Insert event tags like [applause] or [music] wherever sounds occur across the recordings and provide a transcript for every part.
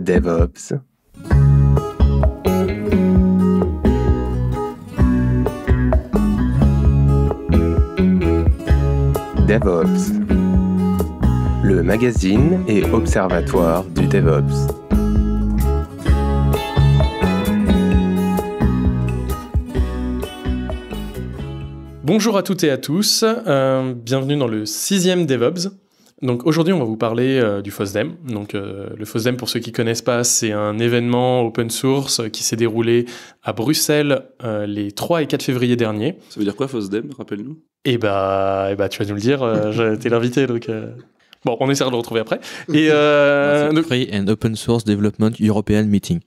DevOps. DevOps, le magazine et observatoire du DevOps. Bonjour à toutes et à tous, euh, bienvenue dans le sixième DevOps. Donc aujourd'hui, on va vous parler euh, du FOSDEM. Donc euh, le FOSDEM, pour ceux qui connaissent pas, c'est un événement open source euh, qui s'est déroulé à Bruxelles les 3 et 4 février dernier. Ça veut dire quoi FOSDEM Rappelle-nous. Eh bah, eh bah, tu vas nous le dire. J'étais [laughs] l'invité, donc. Bon, on essaiera de le retrouver après. [laughs] Et Free and Open Source Development European Meeting.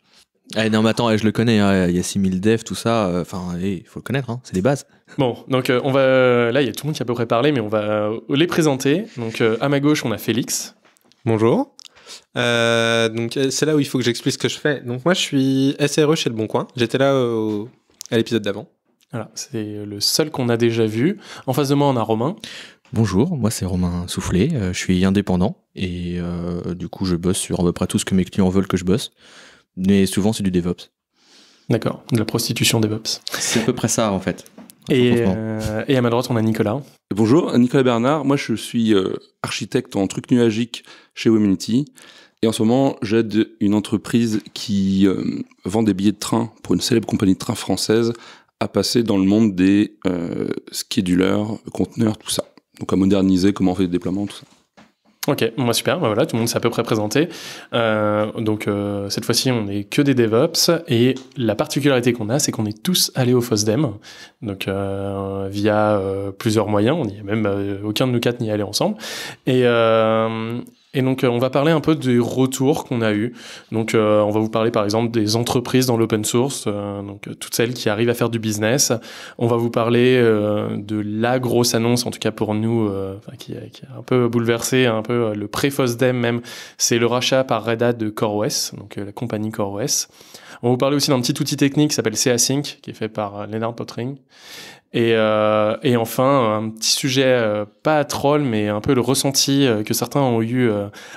Eh, non, mais attends, eh, je le connais. Hein, il y a 6000 devs, tout ça. Enfin, il faut le connaître. Hein, c'est des bases. Bon, donc euh, on va. Là, il y a tout le monde qui a à peu près parlé, mais on va euh, les présenter. Donc euh, à ma gauche, on a Félix. Bonjour. donc c'est là où il faut que j'explique ce que je fais. Donc moi, je suis SRE chez Le Bon Coin. J'étais là à l'épisode d'avant. Voilà, c'est le seul qu'on a déjà vu. En face de moi, on a Romain. Bonjour, moi c'est Romain Soufflé, je suis indépendant et du coup je bosse sur à peu près tout ce que mes clients veulent que je bosse, mais souvent c'est du DevOps. D'accord, de la prostitution DevOps. C'est à peu près ça en fait. Euh, et, à ma droite, on a Nicolas. Bonjour, Nicolas Bernard. Moi, je suis euh, architecte en truc nuagique chez Womenity. Et en ce moment, j'aide une entreprise qui euh, vend des billets de train pour une célèbre compagnie de train française à passer dans le monde des schedulers, conteneurs, tout ça. Donc à moderniser comment on fait le déploiement, tout ça. Ok, moi bah, super, bah, voilà, tout le monde s'est à peu près présenté. Euh, donc euh, cette fois-ci, on n'est que des DevOps et la particularité qu'on a, c'est qu'on est tous allés au FOSDEM, donc euh, via plusieurs moyens. On y est même aucun de nous quatre n'y est allé ensemble. Et et donc, euh, on va parler un peu des retours qu'on a eus. Donc, euh, on va vous parler par exemple des entreprises dans l'open source, euh, donc toutes celles qui arrivent à faire du business. On va vous parler de la grosse annonce, en tout cas pour nous, qui, qui, a un peu bouleversé, un peu le pré-FOSDEM même. C'est le rachat par Red Hat de CoreOS, donc la compagnie CoreOS. On va vous parler aussi d'un petit outil technique qui s'appelle CA Sync, qui est fait par euh, Lennart Potring. Euh, et, enfin, un petit sujet euh, pas à troll, mais un peu le ressenti que certains ont eu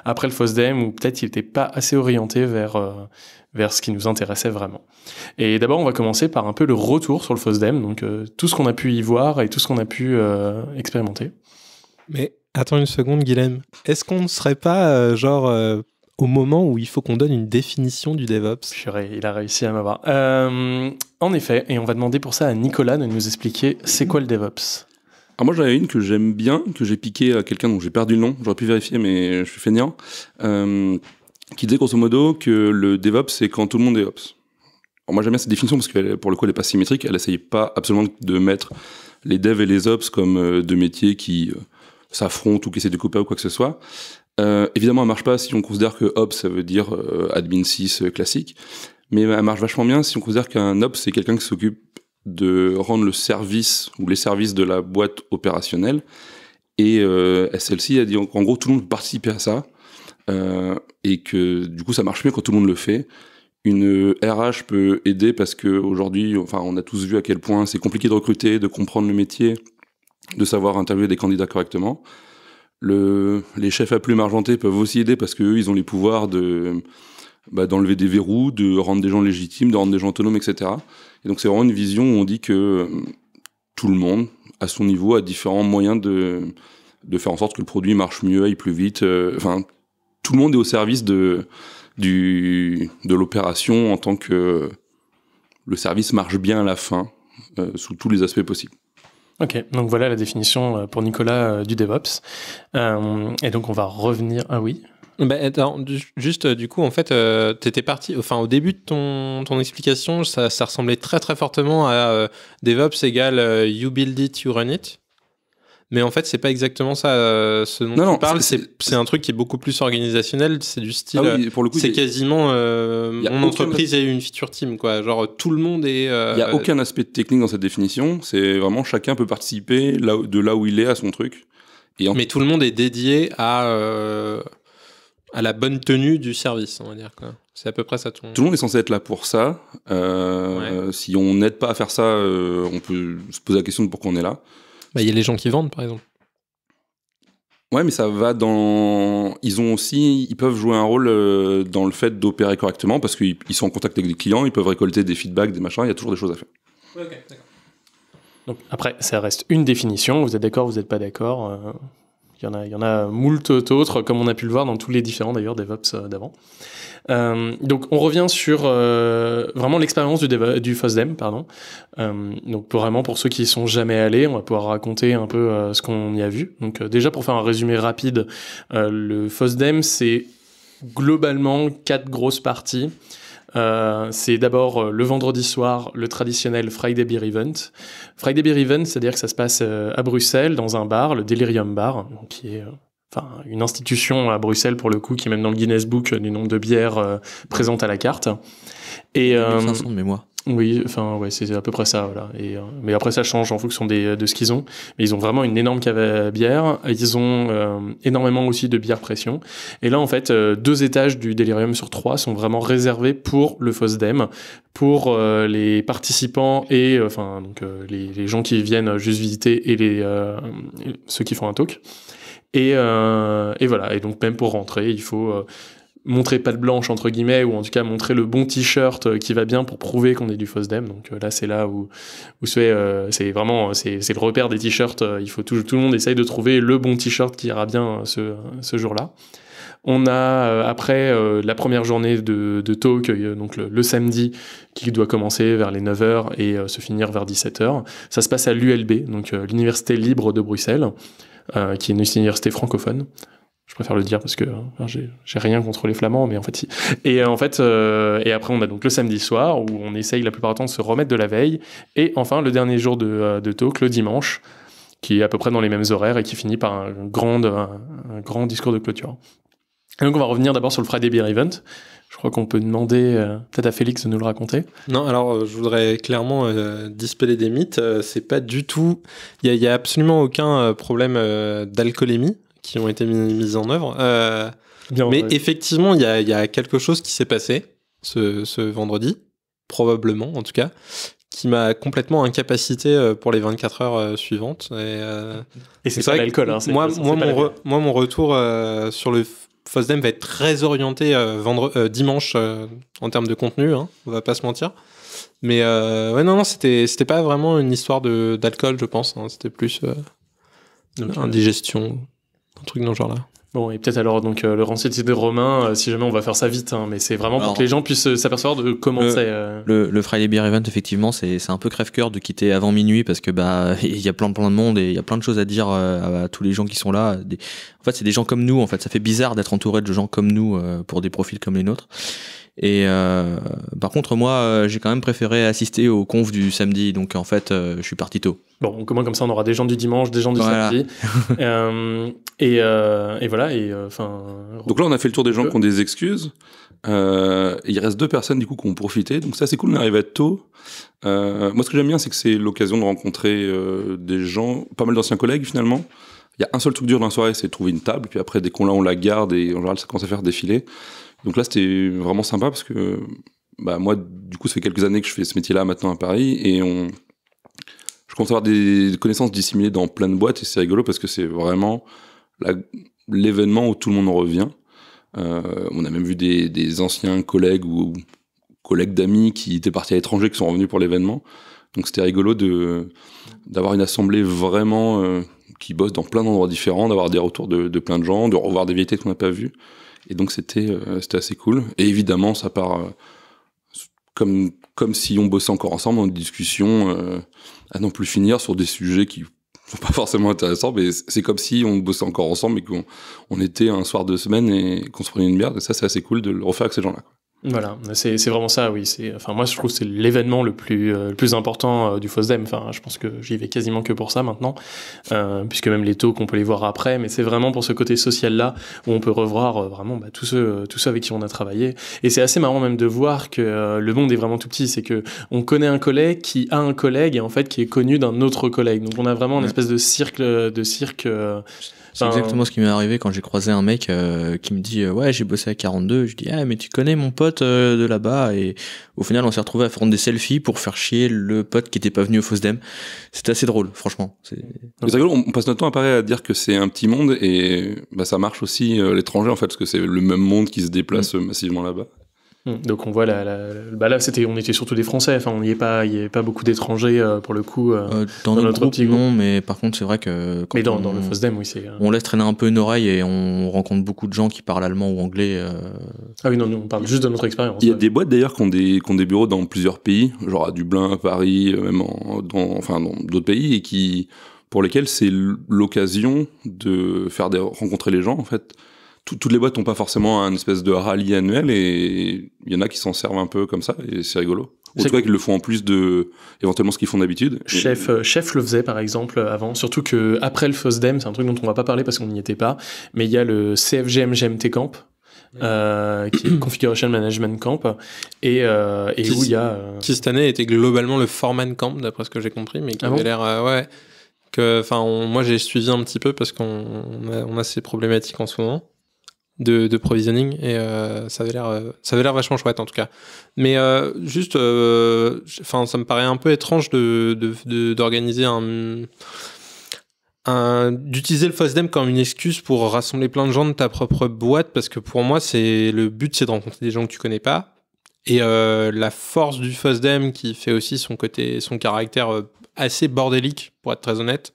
après le FOSDEM, où peut-être ils n'étaient pas assez orientés vers, vers ce qui nous intéressait vraiment. Et d'abord, on va commencer par un peu le retour sur le FOSDEM, donc tout ce qu'on a pu y voir et tout ce qu'on a pu expérimenter. Mais attends une seconde, Guilhem, est-ce qu'on ne serait pas genre au moment où il faut qu'on donne une définition du DevOps. il a réussi à m'avoir. Euh, en effet, et on va demander pour ça à Nicolas de nous expliquer c'est quoi le DevOps. Alors moi j'avais une que j'aime bien, que j'ai piqué à quelqu'un dont j'ai perdu le nom, j'aurais pu vérifier mais je suis fainéant, euh, qui disait grosso modo que le DevOps c'est quand tout le monde est Ops. Alors moi j'aime bien cette définition parce que pour le coup elle n'est pas symétrique, elle n'essaye pas absolument de mettre les devs et les ops comme euh, deux métiers qui s'affrontent ou qui essaient de couper ou quoi que ce soit. Euh, évidemment, elle marche pas si on considère que hop, ça veut dire euh, admin 6 euh, classique, mais elle marche vachement bien si on considère qu'un hop, c'est quelqu'un qui s'occupe de rendre le service ou les services de la boîte opérationnelle. Et euh, celle-ci a dit qu'en gros, tout le monde peut participer à ça et que du coup, ça marche mieux quand tout le monde le fait. Une RH peut aider parce qu'aujourd'hui, enfin, on a tous vu à quel point c'est compliqué de recruter, de comprendre le métier, de savoir interviewer des candidats correctement. Le, les chefs à plumes argentées peuvent aussi aider parce qu'eux, ils ont les pouvoirs de bah, d'enlever des verrous, de rendre des gens légitimes, de rendre des gens autonomes, etc. Et donc c'est vraiment une vision où on dit que euh, tout le monde, à son niveau, a différents moyens de, de faire en sorte que le produit marche mieux, aille plus vite. Euh, enfin, tout le monde est au service de, du, de l'opération en tant que le service marche bien à la fin, euh, sous tous les aspects possibles. Ok, donc voilà la définition euh, pour Nicolas euh, du DevOps. Euh, et donc on va revenir. Ah oui. Bah, juste euh, du coup, en fait, euh, t'étais parti. Enfin, au début de ton, ton explication, ça, ça ressemblait très très fortement à DevOps égale You build it, you run it. Mais en fait, c'est pas exactement ça euh, ce dont non, tu non, parles. C'est un truc qui est beaucoup plus organisationnel. C'est du style. Ah pour le euh, coup, c'est quasiment euh, mon entreprise a une feature team quoi. Genre tout le monde est. Euh, il n'y a aucun aspect technique dans cette définition. C'est vraiment chacun peut participer de là où il est à son truc. Et Mais tout le monde est dédié à à la bonne tenue du service, on va dire quoi. C'est à peu près ça. Ton... Tout le monde est censé être là pour ça. Si on n'aide pas à faire ça, on peut se poser la question de pourquoi on est là. Bah, il y a les gens qui vendent, par exemple. Ouais, mais ça va dans. Ils ont aussi, ils peuvent jouer un rôle euh, dans le fait d'opérer correctement parce qu'ils sont en contact avec des clients, ils peuvent récolter des feedbacks, des machins. Il y a toujours des choses à faire. Donc après, ça reste une définition. Vous êtes d'accord, vous n'êtes pas d'accord. Euh, il y en a, il y en a moult autres, comme on a pu le voir dans tous les différents d'ailleurs DevOps euh, d'avant. Euh, donc on revient sur euh, vraiment l'expérience du, du FOSDEM, pardon. donc pour, vraiment pour ceux qui ne sont jamais allés, on va pouvoir raconter un peu ce qu'on y a vu. Donc déjà pour faire un résumé rapide, le FOSDEM c'est globalement quatre grosses parties. Euh, c'est d'abord euh, le vendredi soir, le traditionnel Friday Beer Event. Friday Beer Event, c'est-à-dire que ça se passe euh, à Bruxelles, dans un bar, le Delirium Bar, qui est enfin une institution à Bruxelles pour le coup, qui est même dans le Guinness Book du nombre de bières présentes à la carte. Et, de mémoire. Oui, enfin, ouais, c'est à peu près ça. Et, euh, mais après, ça change en fonction des, de ce qu'ils ont. Mais ils ont vraiment une énorme cave à bière. Ils ont euh, énormément aussi de bière pression. Et là, en fait, euh, deux étages du Delirium sur trois sont vraiment réservés pour le FOSDEM, pour les participants et enfin donc les, gens qui viennent juste visiter et les ceux qui font un talk. Et, et voilà. Et donc, même pour rentrer, il faut montrer pas de blanche entre guillemets ou en tout cas montrer le bon t-shirt euh, qui va bien pour prouver qu'on est du FOSDEM donc euh, là c'est là où, où c'est euh, vraiment c'est le repère des t-shirts il faut tout, tout le monde essaye de trouver le bon t-shirt qui ira bien ce, ce jour-là on a après la première journée de, de talk, donc le, samedi, qui doit commencer vers les 9h et se finir vers 17h. Ça se passe à l'ULB, donc l'Université libre de Bruxelles, qui est une université francophone. Je préfère le dire parce que hein, j'ai rien contre les Flamands, mais en fait si. Et euh, en fait, euh, et après on a donc le samedi soir où on essaye la plupart du temps de se remettre de la veille, et enfin le dernier jour de, euh, talk, le dimanche, qui est à peu près dans les mêmes horaires et qui finit par un grand, un, grand discours de clôture. Et donc on va revenir d'abord sur le Friday Beer Event. Je crois qu'on peut demander peut-être à Félix de nous le raconter. Non, alors je voudrais clairement dispeller des mythes. c'est pas du tout. Il n'y a, a, absolument aucun problème d'alcoolémie qui ont été mises en œuvre. Euh, mais effectivement, il y, a, quelque chose qui s'est passé ce, vendredi, probablement en tout cas, qui m'a complètement incapacité euh, pour les 24 heures euh, suivantes. Et, c'est vrai l'alcool. moi, mon retour sur le FOSDEM va être très orienté vendre, dimanche en termes de contenu, hein, on va pas se mentir. Mais ouais, non, non, c'était pas vraiment une histoire d'alcool, je pense. Hein. c'était plus indigestion un truc dans ce genre-là. Bon, et peut-être alors, donc, euh, le renseignement de Romain, euh, si jamais on va faire ça vite, hein, mais c'est vraiment pour que les gens puissent euh, s'apercevoir de comment c'est. Le, le, Friday Beer Event, effectivement, c'est un peu crève-coeur de quitter avant minuit parce que bah [laughs] il y a plein plein de monde et il y a plein de choses à dire à, tous les gens qui sont là. En fait, c'est des gens comme nous, en fait. Ça fait bizarre d'être entouré de gens comme nous pour des profils comme les nôtres. Et euh, par contre, moi, euh, j'ai quand même préféré assister au conf du samedi, donc en fait, euh, je suis parti tôt. Bon, comme ça, on aura des gens du dimanche, des gens du samedi. [laughs] et, voilà. Et, donc là, on a fait le tour des gens qui ont des excuses. il reste deux personnes du coup qui ont profité, donc ça c'est cool, on arrive à tôt. moi, ce que j'aime bien, c'est que c'est l'occasion de rencontrer des gens, pas mal d'anciens collègues finalement. Il y a un seul truc dur dans la soirée, c'est trouver une table, puis après, dès qu'on l'a, on la garde, et en général, ça commence à faire défiler. Donc là, c'était vraiment sympa parce que bah, moi, du coup, ça fait quelques années que je fais ce métier-là maintenant à Paris et on... je commence à avoir des connaissances dissimulées dans plein de boîtes et c'est rigolo parce que c'est vraiment l'événement où tout le monde en revient. Euh, on a même vu des, anciens collègues ou collègues d'amis qui étaient partis à l'étranger qui sont revenus pour l'événement. Donc c'était rigolo de d'avoir une assemblée vraiment euh, qui bosse dans plein d'endroits différents, d'avoir des retours de, de, plein de gens, de revoir des vérités qu'on n'a pas vues. Et donc c'était euh, c'était assez cool. Et évidemment, ça part euh, comme comme si on bossait encore ensemble en discussion euh, à non plus finir sur des sujets qui sont pas [laughs] forcément intéressants, mais c'est comme si on bossait encore ensemble et qu'on on était un soir de semaine et qu'on se prenait une bière. Et ça, c'est assez cool de le refaire avec ces gens-là. Voilà, c'est vraiment ça, oui. Enfin, moi, je trouve que c'est l'événement le plus, euh, le plus important euh, du FOSDEM. Enfin, je pense que j'y vais quasiment que pour ça maintenant, euh, puisque même les taux qu'on peut les voir après, mais c'est vraiment pour ce côté social-là où on peut revoir vraiment bah, tous, ceux, tous avec qui on a travaillé. Et c'est assez marrant même de voir que le monde est vraiment tout petit. C'est que on connaît un collègue qui a un collègue et en fait qui est connu d'un autre collègue. Donc on a vraiment une espèce de cercle, de cirque c'est exactement ce qui m'est arrivé quand j'ai croisé un mec euh, qui me dit euh, ouais j'ai bossé à 42. Je dis ah mais tu connais mon pote euh, de là-bas et au final on s'est retrouvé à faire des selfies pour faire chier le pote qui était pas venu au Fosdem. C'était assez drôle franchement. C'est On passe notre temps à à dire que c'est un petit monde et bah, ça marche aussi l'étranger en fait parce que c'est le même monde qui se déplace mm. massivement là-bas. Hmm. Donc on voit bah là c'était on était surtout des Français. Enfin on n'y pas, il n'y avait pas beaucoup d'étrangers euh, pour le coup. Euh, euh, dans, dans, notre, groupe, petit non, mais par contre c'est vrai que. mais dans, le FOSDEM oui c'est. On laisse traîner un peu une oreille et on rencontre beaucoup de gens qui parlent allemand ou anglais. Ah oui non, on parle juste de notre expérience. Il y a des boîtes d'ailleurs qui ont des des bureaux dans plusieurs pays, genre à Dublin, à Paris, même en, dans, enfin dans d'autres pays et qui pour lesquels c'est l'occasion de faire rencontrer les gens en fait toutes les boîtes n'ont pas forcément un espèce de rallye annuel et il y en a qui s'en servent un peu comme ça et c'est rigolo. en tout cas qu'ils le font en plus de éventuellement ce qu'ils font d'habitude. Chef, euh, Chef le faisait par exemple avant, surtout que après le FOSDEM, c'est un truc dont on va pas parler parce qu'on n'y était pas, mais il y a le CFGMGMT Camp. Euh, qui est [clears throat] Configuration Management Camp et, euh, et où il y a euh, qui cette année était globalement le Foreman Camp d'après ce que j'ai compris mais qui ah avait l'air ouais que enfin moi j'ai suivi un petit peu parce qu'on on a ces problématiques en ce moment de, provisioning et euh, ça avait l'air euh, ça avait l'air vachement chouette en tout cas mais euh, juste enfin ça me paraît un peu étrange de d'organiser un, un d'utiliser le FOSDEM comme une excuse pour rassembler plein de gens de ta propre boîte parce que pour moi c'est le but c'est de rencontrer des gens que tu connais pas et la force du FOSDEM qui fait aussi son côté son caractère assez bordélique pour être très honnête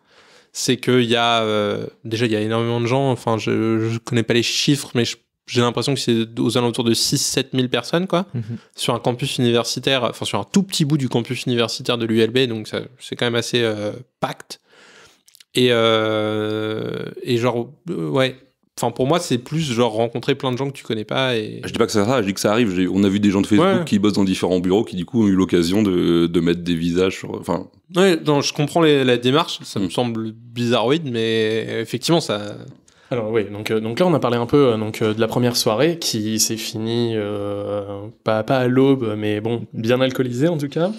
c'est qu'il y a euh, déjà il y a énormément de gens. Enfin, je connais pas les chiffres, mais j'ai l'impression que c'est aux alentours de 6-7 000 personnes quoi, mhm. sur un campus universitaire, enfin sur un tout petit bout du campus universitaire de l'ULB, donc c'est quand même assez euh, pacte. Et, euh, et genre, ouais, Enfin, pour moi, c'est plus genre rencontrer plein de gens que tu connais pas. Et... Je dis pas que ça arrive, je dis que ça arrive. On a vu des gens de Facebook qui bossent dans différents bureaux qui, du coup, ont eu l'occasion de, de, mettre des visages sur. Enfin... Ouais, je comprends la démarche, ça me mm. semble bizarroïde, mais effectivement, ça. Alors oui, donc, euh, donc là on a parlé un peu euh, donc, euh, de la première soirée qui s'est finie pas, pas à l'aube mais bon bien alcoolisée en tout cas.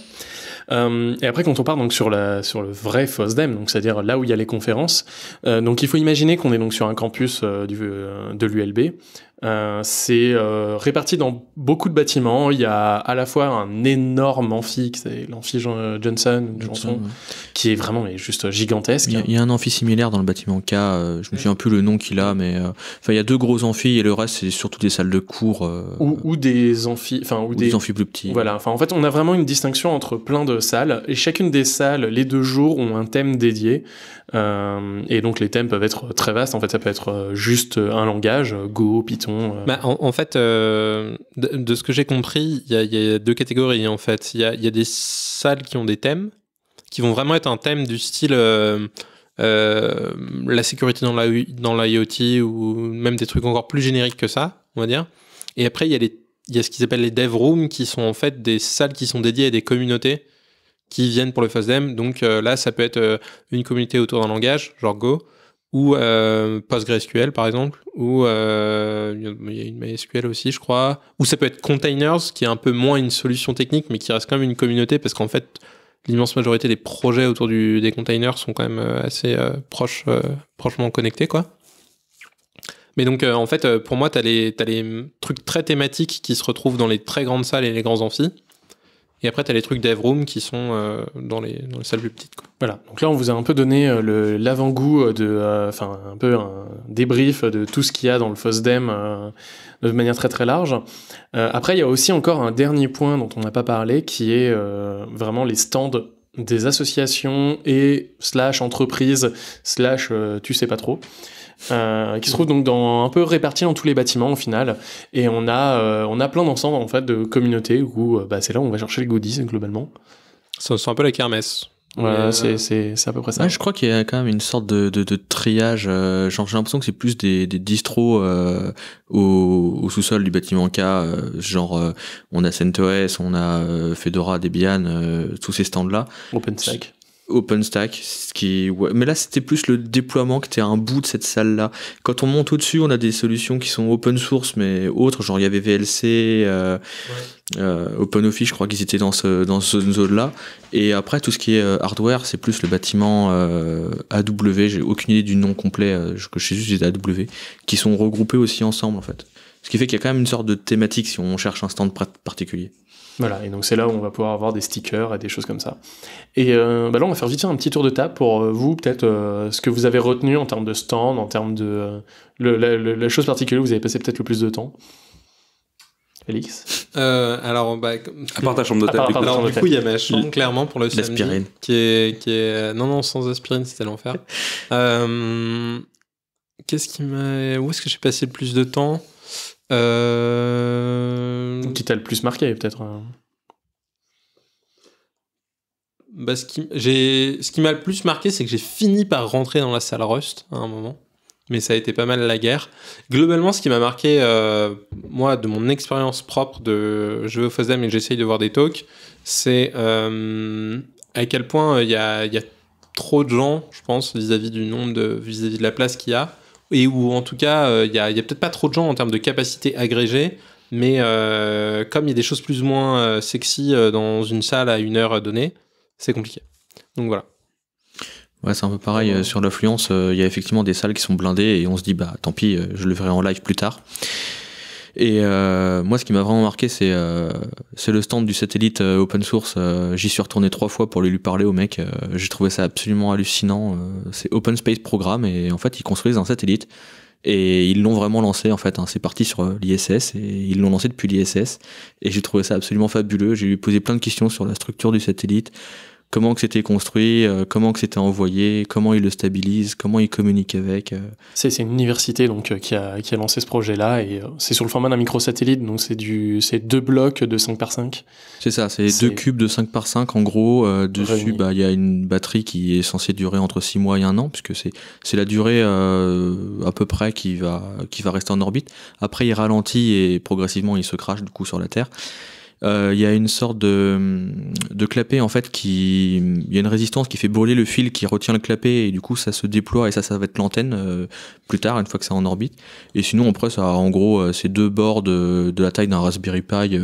Euh, et après, quand on part donc sur, le vrai FOSDEM, donc c'est-à-dire là où il y a les conférences, euh, donc il faut imaginer qu'on est donc sur un campus euh, de l'ULB euh, c'est euh, réparti dans beaucoup de bâtiments. Il y a à la fois un énorme amphi, l'amphi euh, Johnson, Johnson, qui est vraiment juste gigantesque. Il y, a, un amphi similaire dans le bâtiment K. je me souviens plus le nom qu'il a, mais enfin il y a deux gros amphis et le reste c'est surtout des salles de cours ou, des amphis, enfin ou, des, amphis plus petits. Voilà. Enfin en fait on a vraiment une distinction entre plein de salles et chacune des salles, les deux jours ont un thème dédié et donc les thèmes peuvent être très vastes. En fait ça peut être juste un langage Go, Python euh. Bah, en, fait, euh, de, ce que j'ai compris, il y, a deux catégories en fait. Il y a, des salles qui ont des thèmes, qui vont vraiment être un thème du style euh, la sécurité dans l'IoT la, dans ou même des trucs encore plus génériques que ça, on va dire. Et après, il y a y a ce qu'ils appellent les dev rooms qui sont en fait des salles qui sont dédiées à des communautés qui viennent pour le FASDEM Donc là, ça peut être une communauté autour d'un langage, genre Go ou euh, PostgreSQL par exemple, ou euh, il y a une MySQL aussi, je crois, ou ça peut être Containers, qui est un peu moins une solution technique, mais qui reste quand même une communauté, parce qu'en fait, l'immense majorité des projets autour du, des containers sont quand même euh, assez proche proches, prochement connectés, quoi. Mais donc, en fait, pour moi, tu as, as, les trucs très thématiques qui se retrouvent dans les très grandes salles et les grands amphis. Et après, tu as les trucs d'Evroom qui sont euh, dans, les, dans salles plus petites. Voilà. Donc là, on vous a un peu donné euh, l'avant-goût euh, de, enfin, un peu un débrief de tout ce qu'il y a dans le FOSDEM de manière très très large. après, il y a aussi encore un dernier point dont on n'a pas parlé qui est vraiment les stands des associations et slash entreprises slash tu sais pas trop. Euh, qui se trouve donc dans, un peu répartis dans tous les bâtiments au final. Et on a, euh, on a plein d'ensembles en fait de communautés où euh, bah, c'est là où on va chercher les goodies globalement. Ça sent un peu la kermesse. c'est à peu près ça. je crois qu'il y a quand même une sorte de, de, triage. j'ai l'impression que c'est plus des, des distros au, sous-sol du bâtiment K. genre, on a CentOS, on a Fedora, Debian, tous ces stands-là. OpenStack. OpenStack, ce mais là c'était plus le déploiement qui était un bout de cette salle là. Quand on monte au-dessus, on a des solutions qui sont open source mais autres, genre il y avait VLC, euh, euh, OpenOffice, je crois qu'ils étaient dans ce dans ce zone là. Et après tout ce qui est euh, hardware, c'est plus le bâtiment AW, j'ai aucune idée du nom complet, que je sais juste c'est AW, qui sont regroupés aussi ensemble en fait. Ce qui fait qu'il y a quand même une sorte de thématique si on cherche un stand particulier. Voilà, et donc c'est là où on va pouvoir avoir des stickers et des choses comme ça. Et euh, bah là, on va faire vite un petit tour de table pour euh, vous, peut-être euh, ce que vous avez retenu en termes de stand, en termes de. la, chose particulière où vous avez passé peut-être le plus de temps. Félix Alors, bah, à part ta chambre du coup, il y a ma chambre, clairement, pour le samedi. Qui est, qui est... Non, non, sans aspirine, c'était l'enfer. [laughs] Qu'est-ce qui m'a. Où est-ce que j'ai passé le plus de temps euh, qui t'a le plus marqué, peut-être euh bah, ce, qui, m'a le plus marqué, c'est que j'ai fini par rentrer dans la salle Rust à un moment. Mais ça a été pas mal la guerre. Globalement, ce qui m'a marqué, euh, moi, de mon expérience propre de je vais au FOSDEM et j'essaye de voir des talks, c'est à quel point il y a, trop de gens, je pense, vis-à-vis du nombre de, vis à -vis de la place qu'il y a et où en tout cas, euh, il n'y a, peut-être pas trop de gens en termes de capacité agrégée, mais euh, comme il y a des choses plus ou moins euh, sexy dans une salle à une heure donnée, c'est compliqué. Donc voilà. Ouais, c'est un peu pareil. Sur l'affluence, il y a effectivement des salles qui sont blindées et on se dit, bah tant pis, je le verrai en live plus tard. Et euh, moi, ce qui m'a vraiment marqué, c'est euh, le stand du satellite euh, open source. Euh, j'y suis retourné trois fois pour lui parler au mec. J'ai trouvé ça absolument hallucinant. C'est Open Space Programme et en fait, ils construisent un satellite. Et ils l'ont vraiment lancé en fait. Hein. C'est parti sur l'ISS et ils l'ont lancé depuis l'ISS. Et j'ai trouvé ça absolument fabuleux. J'ai lui posé plein de questions sur la structure du satellite, comment que c'était construit, euh, comment que c'était envoyé, comment ils le stabilisent, comment ils communiquent avec. Euh. C'est une université donc euh, qui a, qui a lancé ce projet-là et c'est sur le format d'un microsatellite donc c'est du c'est deux blocs de 5 par 5. C'est ça, c'est deux cubes de 5 par 5 en gros euh, dessus bah, il y a une batterie qui est censée durer entre 6 mois et 1 an puisque c'est c'est la durée à peu près qui va qui va rester en orbite. Après il ralentit et progressivement il se crache du coup sur la Terre. Euh, il y a une sorte de, de clapet en fait qui. Il y a une résistance qui fait brûler le fil qui retient le clapet et du coup ça se déploie et ça, ça va être l'antenne euh, plus tard, une fois que c'est en orbite. Et sinon, après, ça en gros euh, ces deux bords de, la taille d'un Raspberry Pi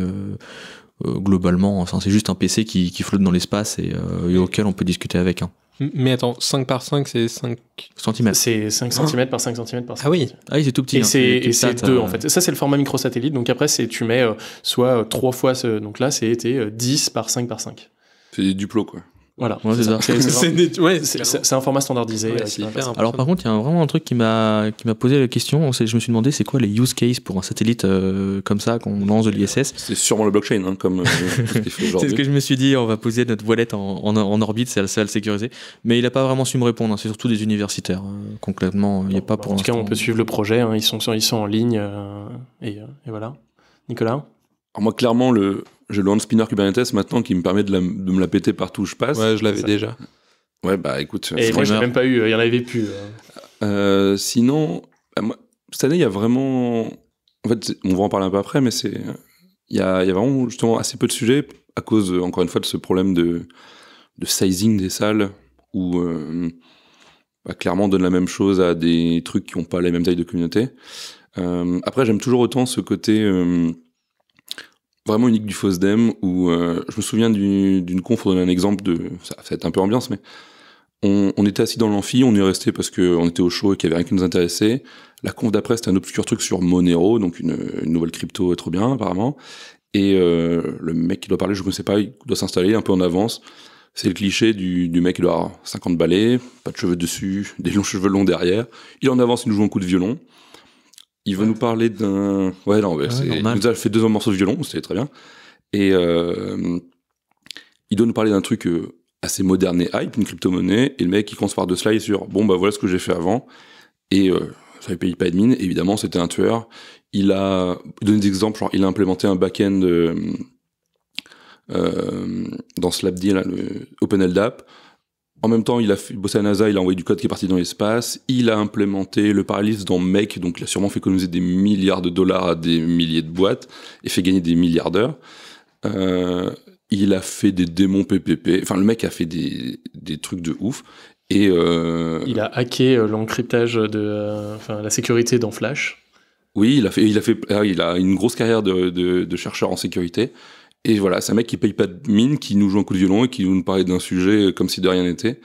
globalement. c'est juste un PC qui, qui flotte dans l'espace et, auquel on peut discuter avec. Hein. Mais attends, 5 par 5, c'est 5 cm. C'est 5 hein cm par 5 cm par 5 Ah oui, ah c'est tout petit. Et hein. c'est 2 hein. en fait. Ça, c'est le format microsatellite. Donc après, tu mets euh, soit 3 fois. Ce... Donc là, c'était euh, 10 par 5 par 5. C'est du plot quoi. Voilà. c'est un format standardisé. Euh, Alors par contre, il y a vraiment un truc qui m'a qui m'a posé la question. Je me suis demandé, c'est quoi les use cases pour un satellite euh, comme ça qu'on lance de l'ISS C'est sûrement le blockchain, hein, comme. Euh, [laughs] c'est ce que je me suis dit. On va poser notre voilette en, en, orbite, c'est la seule le Mais il n'a pas vraiment su me répondre. Hein. C'est surtout des universitaires, hein, concrètement. Il y a pas bah, pour. En tout cas, on peut suivre le projet. Hein. Ils sont ils sont en ligne et, et voilà. Nicolas. Alors moi, clairement le j'ai le hand spinner Kubernetes maintenant qui me permet de, me la péter partout où je passe. Ouais, je l'avais déjà. Ouais, bah écoute. Et moi, je même pas eu, il y en avait plus. Hein. Euh, sinon, bah, cette année, il y a vraiment. En fait, on va en parler un peu après, mais c'est. Il y a, y a, vraiment justement assez peu de sujets à cause, encore une fois, de ce problème de, de sizing des salles où. Euh, bah, clairement, on donne la même chose à des trucs qui n'ont pas les mêmes tailles de communauté. Euh, après, j'aime toujours autant ce côté vraiment unique du FOSDEM où euh, je me souviens d'une conf, on donne un exemple de. Ça, ça va être un peu ambiance, mais on, était assis dans l'amphi, on est resté parce qu'on était au chaud et qu'il n'y avait rien qui nous intéressait. La conf d'après, c'était un obscur truc sur Monero, donc une, nouvelle crypto trop bien apparemment. Et euh, le mec qui doit parler, je ne sais pas, il doit s'installer un peu en avance. C'est le cliché du, mec qui doit avoir 50 balais, pas de cheveux dessus, [laughs] des longs cheveux longs derrière. Il en avance, il nous joue un coup de violon. Il veut nous parler d'un. Ouais, non, nous a ah fait deux morceaux de violon, c'était très bien. Et euh, il doit nous parler d'un truc euh, assez moderne et hype, une crypto-monnaie. Et le mec, il commence par deux slides sur Bon, bah voilà ce que j'ai fait avant. Et euh, ça ne paye pas admin, Évidemment, c'était un tueur. Il a donné des exemples, il a implémenté un back-end dans Slabdi, là, le OpenLDAP. En même temps, il a bossé à NASA, il a envoyé du code qui est parti dans l'espace, il a implémenté le paralysis dans MEC, donc il a sûrement fait économiser des milliards de dollars à des milliers de boîtes et fait gagner des milliards euh, il a fait des démons PPP, enfin le mec a fait des, trucs de ouf. Et euh, Il a hacké euh, l'encryptage de enfin, la sécurité dans Flash. Oui, il a fait, il a fait, ah, il a une grosse carrière de, de, de chercheur en sécurité. Et voilà, c'est un mec qui paye pas de mine, qui nous joue un coup de violon et qui nous parle d'un sujet euh, comme si de rien n'était.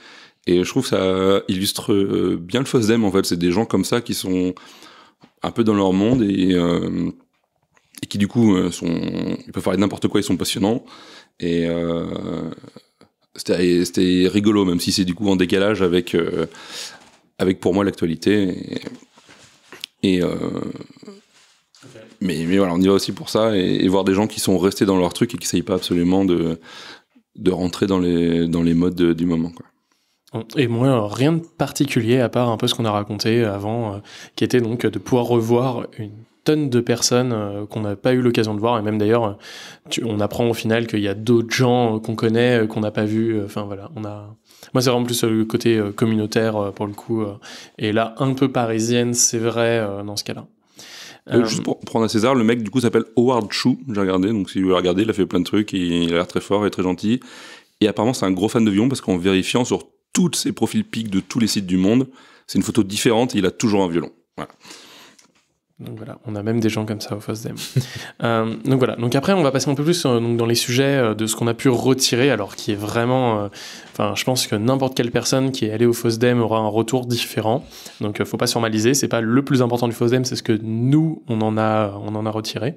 Et je trouve ça illustre euh, bien le FOSDEM en fait. C'est des gens comme ça qui sont un peu dans leur monde et, euh, qui du coup sont, ils peuvent parler n'importe quoi, ils sont passionnants. Et c'était rigolo, même si c'est du coup en décalage avec, avec pour moi l'actualité. Et, et mais, voilà, on y va aussi pour ça et, voir des gens qui sont restés dans leur truc et qui n'essayent pas absolument de, de rentrer dans les, dans les modes du moment. Et moi, rien de particulier à part un peu ce qu'on a raconté avant, euh, qui était donc de pouvoir revoir une tonne de personnes euh, qu'on n'a pas eu l'occasion de voir et même d'ailleurs on apprend au final qu'il y a d'autres gens euh, qu'on connaît qu'on n'a pas vu enfin voilà on a moi c'est vraiment plus le côté communautaire pour le coup et là un peu parisienne c'est vrai dans ce cas-là euh, euh, juste pour prendre à César, le mec du coup s'appelle Howard Chu, j'ai regardé, donc si vous voulez regarder, il a fait plein de trucs, il a l'air très fort et très gentil. Et apparemment, c'est un gros fan de violon parce qu'en vérifiant sur tous ses profils pics de tous les sites du monde, c'est une photo différente il a toujours un violon. Voilà. Donc voilà, on a même des gens comme ça au FOSDEM. [laughs] euh, donc voilà, donc après on va passer un peu plus euh, donc dans les sujets euh, de ce qu'on a pu retirer, alors qui est vraiment, euh, enfin je pense que n'importe quelle personne qui est allée au FOSDEM aura un retour différent. Donc faut pas se formaliser, c'est pas le plus important du FOSDEM, c'est ce que nous on en a, on en a retiré.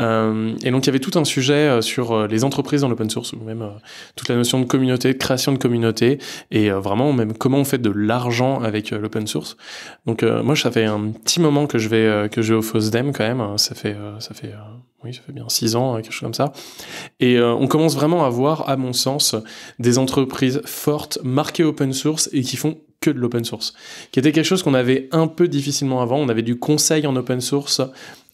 Euh, et donc il y avait tout un sujet euh, sur euh, les entreprises dans l'open source, ou même toute la notion de communauté, de création de communauté, et vraiment même comment on fait de l'argent avec l'open source. Donc moi, ça fait un petit moment que je vais que au FOSDEM quand même. Hein. Ça fait ça fait oui, ça fait bien six ans, hein, quelque chose comme ça. Et on commence vraiment à voir, à mon sens, des entreprises fortes, marquées open source et qui font que de l'open source, qui était quelque chose qu'on avait un peu difficilement avant. On avait du conseil en open source,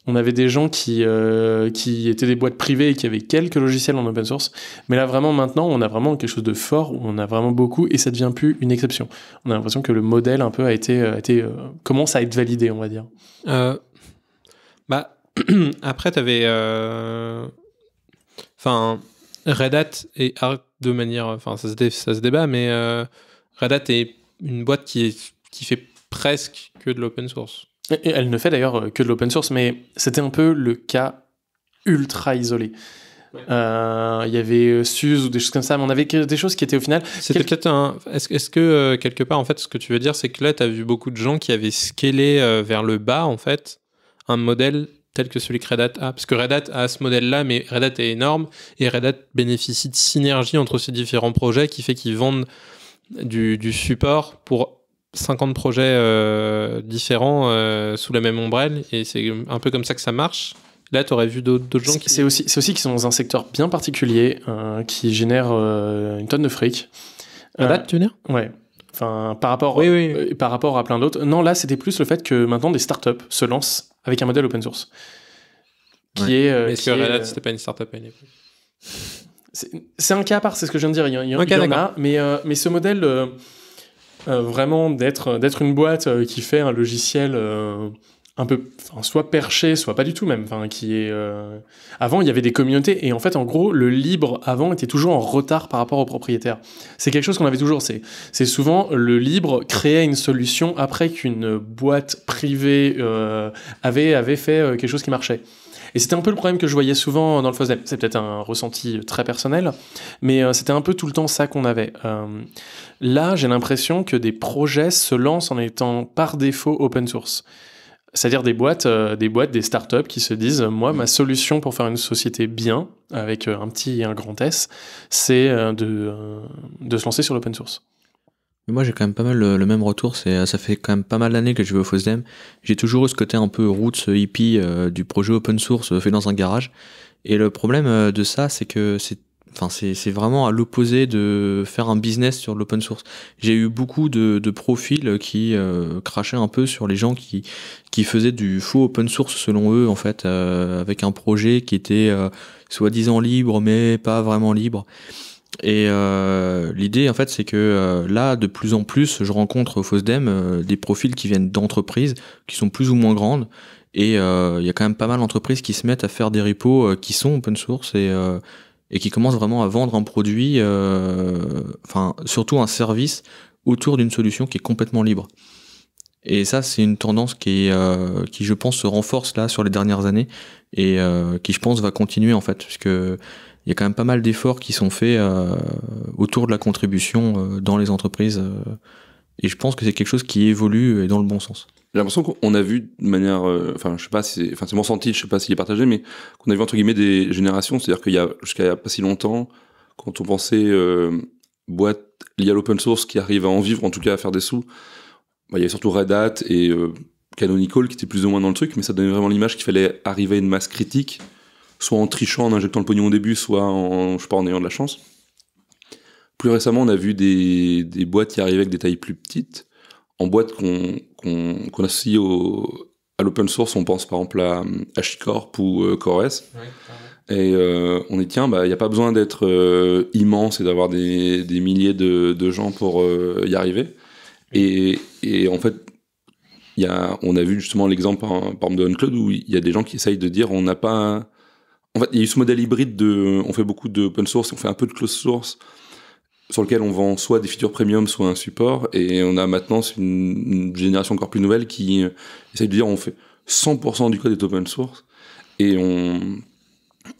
on avait des gens qui, euh, qui étaient des boîtes privées et qui avaient quelques logiciels en open source. Mais là, vraiment, maintenant, on a vraiment quelque chose de fort, on a vraiment beaucoup et ça devient plus une exception. On a l'impression que le modèle un peu a été, a été euh, commence à être validé, on va dire. Euh, bah, [clears throat] après, tu avais. Enfin, Red Hat et Arc de manière. Enfin, ça, ça, se débat, mais Red Hat est une boîte qui, qui fait presque que de l'open source elle ne fait d'ailleurs euh, que de l'open source, mais c'était un peu le cas ultra isolé. Euh, il y avait euh, Suze ou des choses comme ça, mais on avait des choses qui étaient au final. C'était Est-ce, que quelque part, en fait, ce que tu veux dire, c'est que là, tu as vu beaucoup de gens qui avaient scalé vers le bas, en fait, un modèle tel que celui que Red Hat a Parce que Red Hat a ce modèle-là, mais Red Hat est énorme et Red Hat bénéficie de synergie entre ces différents projets qui fait qu'ils vendent du, du support pour 50 projets euh, différents euh, sous la même ombrelle et c'est un peu comme ça que ça marche. Là, tu aurais vu d'autres gens qui. C'est aussi, c'est aussi qu'ils sont dans un secteur bien particulier euh, qui génère une tonne de fric. tu veux dire Ouais. Enfin, par rapport, oui, par rapport à plein d'autres. Non, là, c'était plus le fait que maintenant des startups se lancent avec un modèle open source. Qui est. Mais ce que Red c'était pas une startup à C'est un cas à part, c'est ce que je viens de dire. Il y, il en a, mais, mais ce modèle euh, vraiment d'être d'être une boîte euh, qui fait un logiciel euh, un peu soit perché soit pas du tout même enfin qui est avant il y avait des communautés et en fait en gros le libre avant était toujours en retard par rapport aux propriétaires c'est quelque chose qu'on avait toujours c'est c'est souvent le libre créait une solution après qu'une boîte privée avait avait fait quelque chose qui marchait et c'était un peu le problème que je voyais souvent dans le FOSDEM. C'est peut-être un ressenti très personnel, mais euh, c'était un peu tout le temps ça qu'on avait. Euh, là, j'ai l'impression que des projets se lancent en étant par défaut open source. C'est-à-dire des boîtes, euh, des boîtes, des startups qui se disent, moi, ma solution pour faire une société bien, avec un petit et un grand S, c'est de se lancer sur l'open source. Moi, j'ai quand même pas mal euh, le, même retour. C'est, euh, ça fait quand même pas mal d'années que je vais au FOSDEM. J'ai toujours eu ce côté un peu roots euh, hippie du projet open source fait dans un garage. Et le problème de ça, c'est que c'est Enfin, c'est vraiment à l'opposé de faire un business sur l'open source. J'ai eu beaucoup de, profils qui crachaient un peu sur les gens qui, qui faisaient du faux open source selon eux, en fait, avec un projet qui était soi-disant libre, mais pas vraiment libre. Et euh, l'idée, en fait, c'est que euh, là, de plus en plus, je rencontre au FOSDEM euh, des profils qui viennent d'entreprises qui sont plus ou moins grandes. Et il y a quand même pas mal d'entreprises qui se mettent à faire des repos qui sont open source et, et qui commencent vraiment à vendre un produit, enfin, surtout un service autour d'une solution qui est complètement libre. Et ça, c'est une tendance qui, qui, je pense, se renforce là sur les dernières années et qui, je pense, va continuer en fait, puisque il y a quand même pas mal d'efforts qui sont faits euh, autour de la contribution euh, dans les entreprises. Euh, et je pense que c'est quelque chose qui évolue et dans le bon sens. J'ai l'impression qu'on a vu de manière, enfin, je sais pas si, enfin, c'est mon senti, je sais pas s'il est partagé, mais qu'on a vu entre guillemets des générations, c'est-à-dire qu'il y a jusqu'à pas si longtemps, quand on pensait boîte liée à l'open source qui arrive à en vivre, en tout cas à faire des sous, bah, il y avait surtout Red Hat et Canonical qui étaient plus ou moins dans le truc, mais ça donnait vraiment l'image qu'il fallait arriver à une masse critique soit en trichant, en injectant le pognon au début, soit en, je pas, en ayant de la chance. Plus récemment, on a vu des, boîtes qui arrivaient avec des tailles plus petites, en boîtes qu'on qu associe au, à l'open source. On pense par exemple à HCorp ou euh, CoreS, et euh, on est tiens, bah, il n'y a pas besoin d'être euh, immense et d'avoir des, des, milliers de, de gens pour y arriver. Et, et en fait, y a, on a vu justement l'exemple par, hein, par, exemple de OnCloud où il y a des gens qui essayent de dire on n'a pas en fait, il y a eu ce modèle hybride de. On fait beaucoup d'open source, on fait un peu de closed source, sur lequel on vend soit des features premium, soit un support. Et on a maintenant une, génération encore plus nouvelle qui euh, essaie de dire on fait 100% du code est open source et on,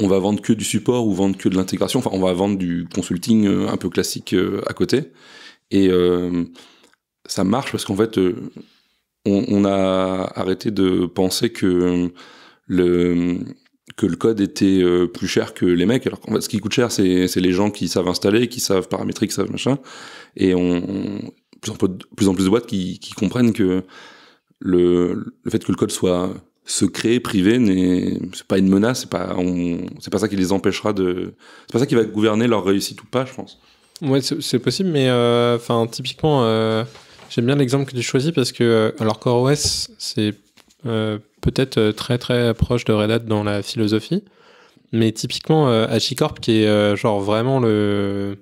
on va vendre que du support ou vendre que de l'intégration. Enfin, on va vendre du consulting euh, un peu classique euh, à côté. Et ça marche parce qu'en fait, on, a arrêté de penser que le que le code était euh, plus cher que les mecs. Alors ce qui coûte cher, c'est, les gens qui savent installer, qui savent paramétrer, qui savent machin. Et on, plus, en, plus, de boîtes qui, qui comprennent que le, le, fait que le code soit secret, privé, n'est, c'est pas une menace, c'est pas, c'est pas ça qui les empêchera de. C'est pas ça qui va gouverner leur réussite ou pas, je pense. Ouais, c'est possible, mais euh, enfin, typiquement, euh, j'aime bien l'exemple que tu choisis parce que, alors, CoreOS, c'est peut-être euh, très très proche de Red Hat dans la philosophie. Mais typiquement, HashiCorp, euh, qui est euh, genre vraiment le.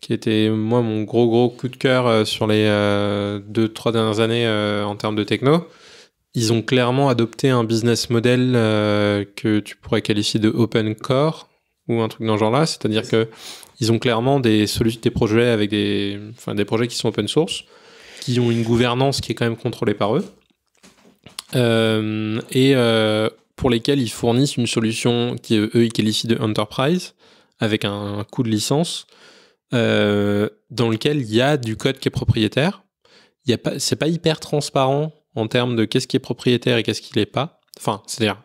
qui était, moi, mon gros gros coup de cœur sur les 2 deux, trois dernières années en termes de techno, ils ont clairement adopté un business model que tu pourrais qualifier de open core ou un truc dans ce genre-là. C'est-à-dire que ils ont clairement des, des projets avec des, enfin, des projets qui sont open source, qui ont une gouvernance qui est quand même contrôlée par eux. Euh, et euh, pour lesquels ils fournissent une solution qui eux ils qualifient de enterprise avec un, coût de licence euh, dans lequel il y a du code qui est propriétaire. Il y a pas, c'est pas hyper transparent en termes de qu'est-ce qui est propriétaire et qu'est-ce qui l'est pas. Enfin, c'est-à-dire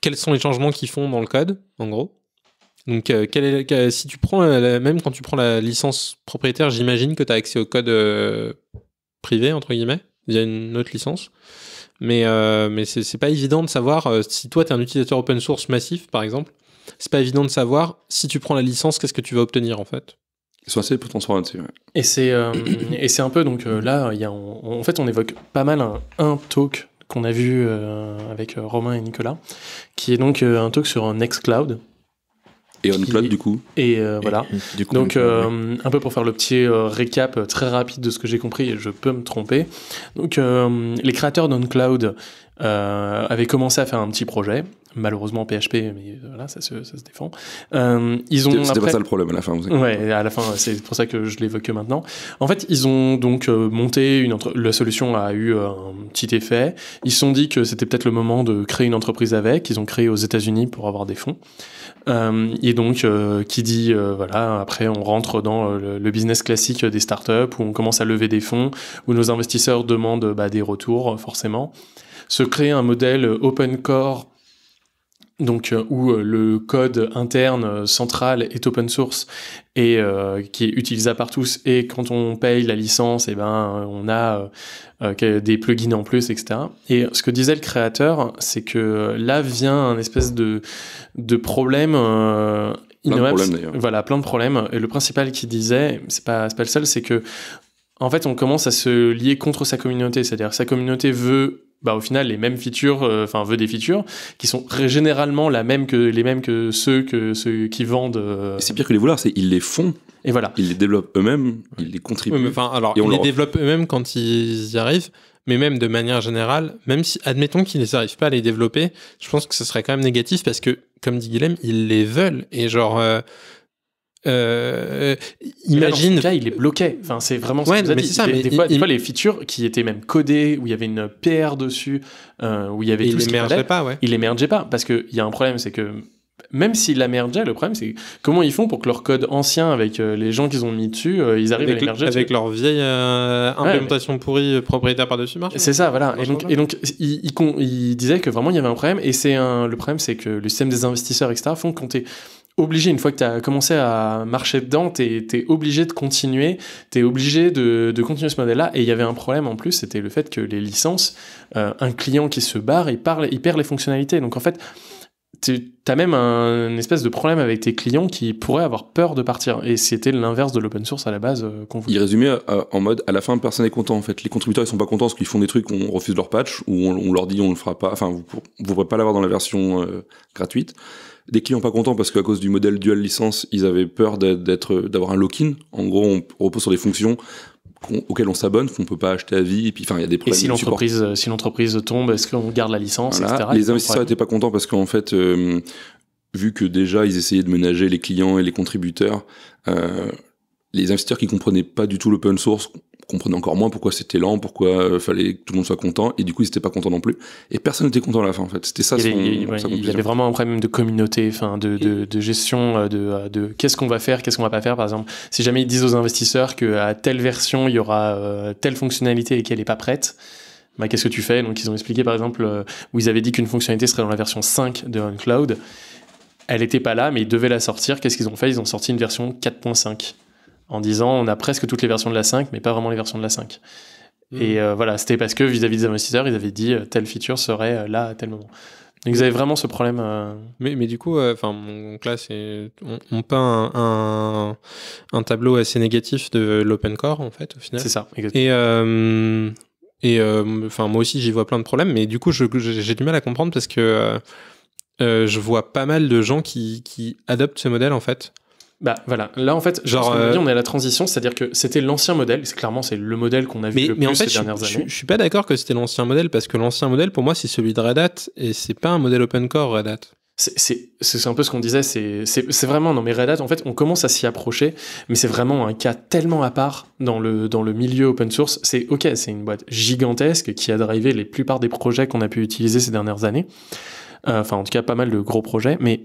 quels sont les changements qu'ils font dans le code, en gros. Donc, quel est, si tu prends même quand tu prends la licence propriétaire, j'imagine que tu as accès au code privé entre guillemets a une autre licence. Mais, euh, mais c'est pas évident de savoir euh, si toi, tu es un utilisateur open source massif, par exemple. C'est pas évident de savoir si tu prends la licence, qu'est-ce que tu vas obtenir en fait. Soit c'est assez potentiels Et c'est euh, et c'est un peu donc euh, là, il y en fait, on évoque pas mal un, un talk qu'on a vu avec Romain et Nicolas, qui est donc un talk sur Nextcloud, et OnCloud, du coup. Et euh, voilà. Donc, euh, un peu pour faire le petit euh, récap très rapide de ce que j'ai compris, et je peux me tromper. Donc, les créateurs d'OnCloud, euh, avait commencé à faire un petit projet. Malheureusement PHP, mais euh, voilà, ça se, ça se défend. Euh, ils ont c'était, pas ça le problème à la fin. Vous ouais, à la fin, c'est pour ça que je l'évoque maintenant. En fait, ils ont donc euh, monté une la solution a eu euh, un petit effet. Ils se sont dit que c'était peut-être le moment de créer une entreprise avec. Ils ont créé aux États-Unis pour avoir des fonds. Euh, et donc, qui dit voilà, après on rentre dans le, business classique des startups où on commence à lever des fonds, où nos investisseurs demandent bah, des retours forcément se créer un modèle open core donc euh, où euh, le code interne euh, central est open source et qui est utilisable par tous et quand on paye la licence et eh ben on a des plugins en plus etc et ce que disait le créateur c'est que là vient un espèce de de problème d'ailleurs. voilà plein de problèmes et le principal qui disait c'est pas c'est pas le seul c'est que en fait on commence à se lier contre sa communauté c'est-à-dire sa communauté veut bah, au final les mêmes features, euh, enfin veut des features qui sont généralement la même que les mêmes que ceux que ceux qui vendent. Euh, c'est pire que les vouloir, c'est ils les font. Et voilà. Ils les développent eux-mêmes, ils les contribuent. enfin alors, ils les développent eux-mêmes quand ils y arrivent, mais même de manière générale, même si admettons qu'ils n'arrivent pas à les développer, je pense que ce serait quand même négatif parce que comme dit Guilhem ils les veulent et genre. Euh, euh, imagine. Là, il est bloqué. Enfin, c'est vraiment. Ce que ça. Des, fois, les features qui étaient même codées, où il y avait une PR dessus, euh, où il y avait. tout il émergeait pas, ouais. Il émergeait pas parce qu'il y a un problème, c'est que même s'il la le problème c'est comment ils font pour que leur code ancien avec euh, les gens qu'ils ont mis dessus, ils arrivent avec, à merger avec leur vieille implémentation pourrie propriétaire par-dessus marche. C'est ça, voilà. Et donc, et donc il, disait que vraiment il y avait un problème et c'est le problème c'est que le système des investisseurs etc font compter obligé, une fois que tu as commencé à marcher dedans, tu es, obligé de continuer, tu es obligé de, de continuer ce modèle-là. Et il y avait un problème en plus, c'était le fait que les licences, euh, un client qui se barre, il, parle, il perd les fonctionnalités. Donc en fait, tu as même un espèce de problème avec tes clients qui pourraient avoir peur de partir. Et c'était l'inverse de l'open source à la base euh, qu'on voulait. Il résumait euh, en mode à la fin, personne n'est content en fait. Les contributeurs ils sont pas contents parce qu'ils font des trucs, on refuse leur patch ou on, leur dit on le fera pas, enfin vous ne pourrez pas l'avoir dans la version gratuite des clients pas contents parce qu'à cause du modèle dual licence, ils avaient peur d'être, d'avoir un lock-in. En gros, on repose sur des fonctions auxquelles on s'abonne, qu'on peut pas acheter à vie. Et puis, enfin, il y a des problèmes. Et si l'entreprise, si l'entreprise tombe, est-ce qu'on garde la licence, etc. Les investisseurs n'étaient pas contents parce qu'en fait, euh, vu que déjà ils essayaient de ménager les clients et les contributeurs, euh, les investisseurs qui comprenaient pas du tout l'open source comprenaient encore moins pourquoi c'était lent, pourquoi euh, fallait que tout le monde soit content, et du coup ils n'étaient pas contents non plus. Et personne n'était content à la fin en fait. C'était ça. Il son, il y avait vraiment un problème de communauté, enfin de, de, gestion, euh, de, euh, de qu'est-ce qu'on va faire, qu'est-ce qu'on va pas faire. Par exemple, si jamais ils disent aux investisseurs que à telle version il y aura telle fonctionnalité et qu'elle n'est pas prête. Bah, qu'est-ce que tu fais Donc, ils ont expliqué par exemple où ils avaient dit qu'une fonctionnalité serait dans la version 5 de OnCloud. Elle n'était pas là, mais ils devaient la sortir. Qu'est-ce qu'ils ont fait Ils ont sorti une version 4.5 en disant on a presque toutes les versions de la 5, mais pas vraiment les versions de la 5. Hmm. Et euh, voilà, c'était parce que vis-à-vis des investisseurs, ils avaient dit euh, telle feature serait euh, là à tel moment. Donc vous avez vraiment ce problème. Mais, du coup, enfin, là, on, on, peint un, tableau assez négatif de l'open core en fait au final. C'est ça. Exactement. Et et enfin, moi aussi, j'y vois plein de problèmes, mais du coup, j'ai du mal à comprendre parce que je vois pas mal de gens qui, qui adoptent ce modèle en fait. Bah voilà, là en fait, genre, euh, on, est à la transition, c'est-à-dire que c'était l'ancien modèle, c'est clairement c'est le modèle qu'on a vu le plus en fait, ces dernières je, années. Je, je suis pas d'accord que c'était l'ancien modèle parce que l'ancien modèle pour moi c'est celui de Red Hat et c'est pas un modèle open core Red Hat. C'est un peu ce qu'on disait, c'est vraiment, non mais Red Hat, en fait, on commence à s'y approcher, mais c'est vraiment un cas tellement à part dans le, dans le milieu open source. C'est ok, c'est une boîte gigantesque qui a drivé les plupart des projets qu'on a pu utiliser ces dernières années, euh, enfin en tout cas pas mal de gros projets, mais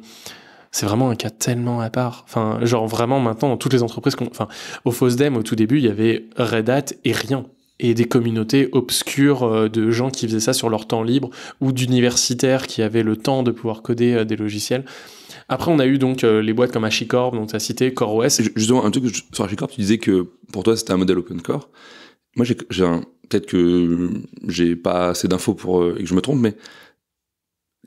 c'est vraiment un cas tellement à part. Enfin, genre vraiment maintenant, dans toutes les entreprises, enfin, au FOSDEM, au tout début, il y avait Red Hat et rien. Et des communautés obscures euh, de gens qui faisaient ça sur leur temps libre ou d'universitaires qui avaient le temps de pouvoir coder euh, des logiciels. Après, on a eu donc euh, les boîtes comme HashiCorp, dont tu as cité, CoreOS. Justement, un truc sur HashiCorp, tu disais que pour toi, c'était un modèle open core. Moi, j'ai, un, peut-être que j'ai pas assez d'infos pour, et que je me trompe, mais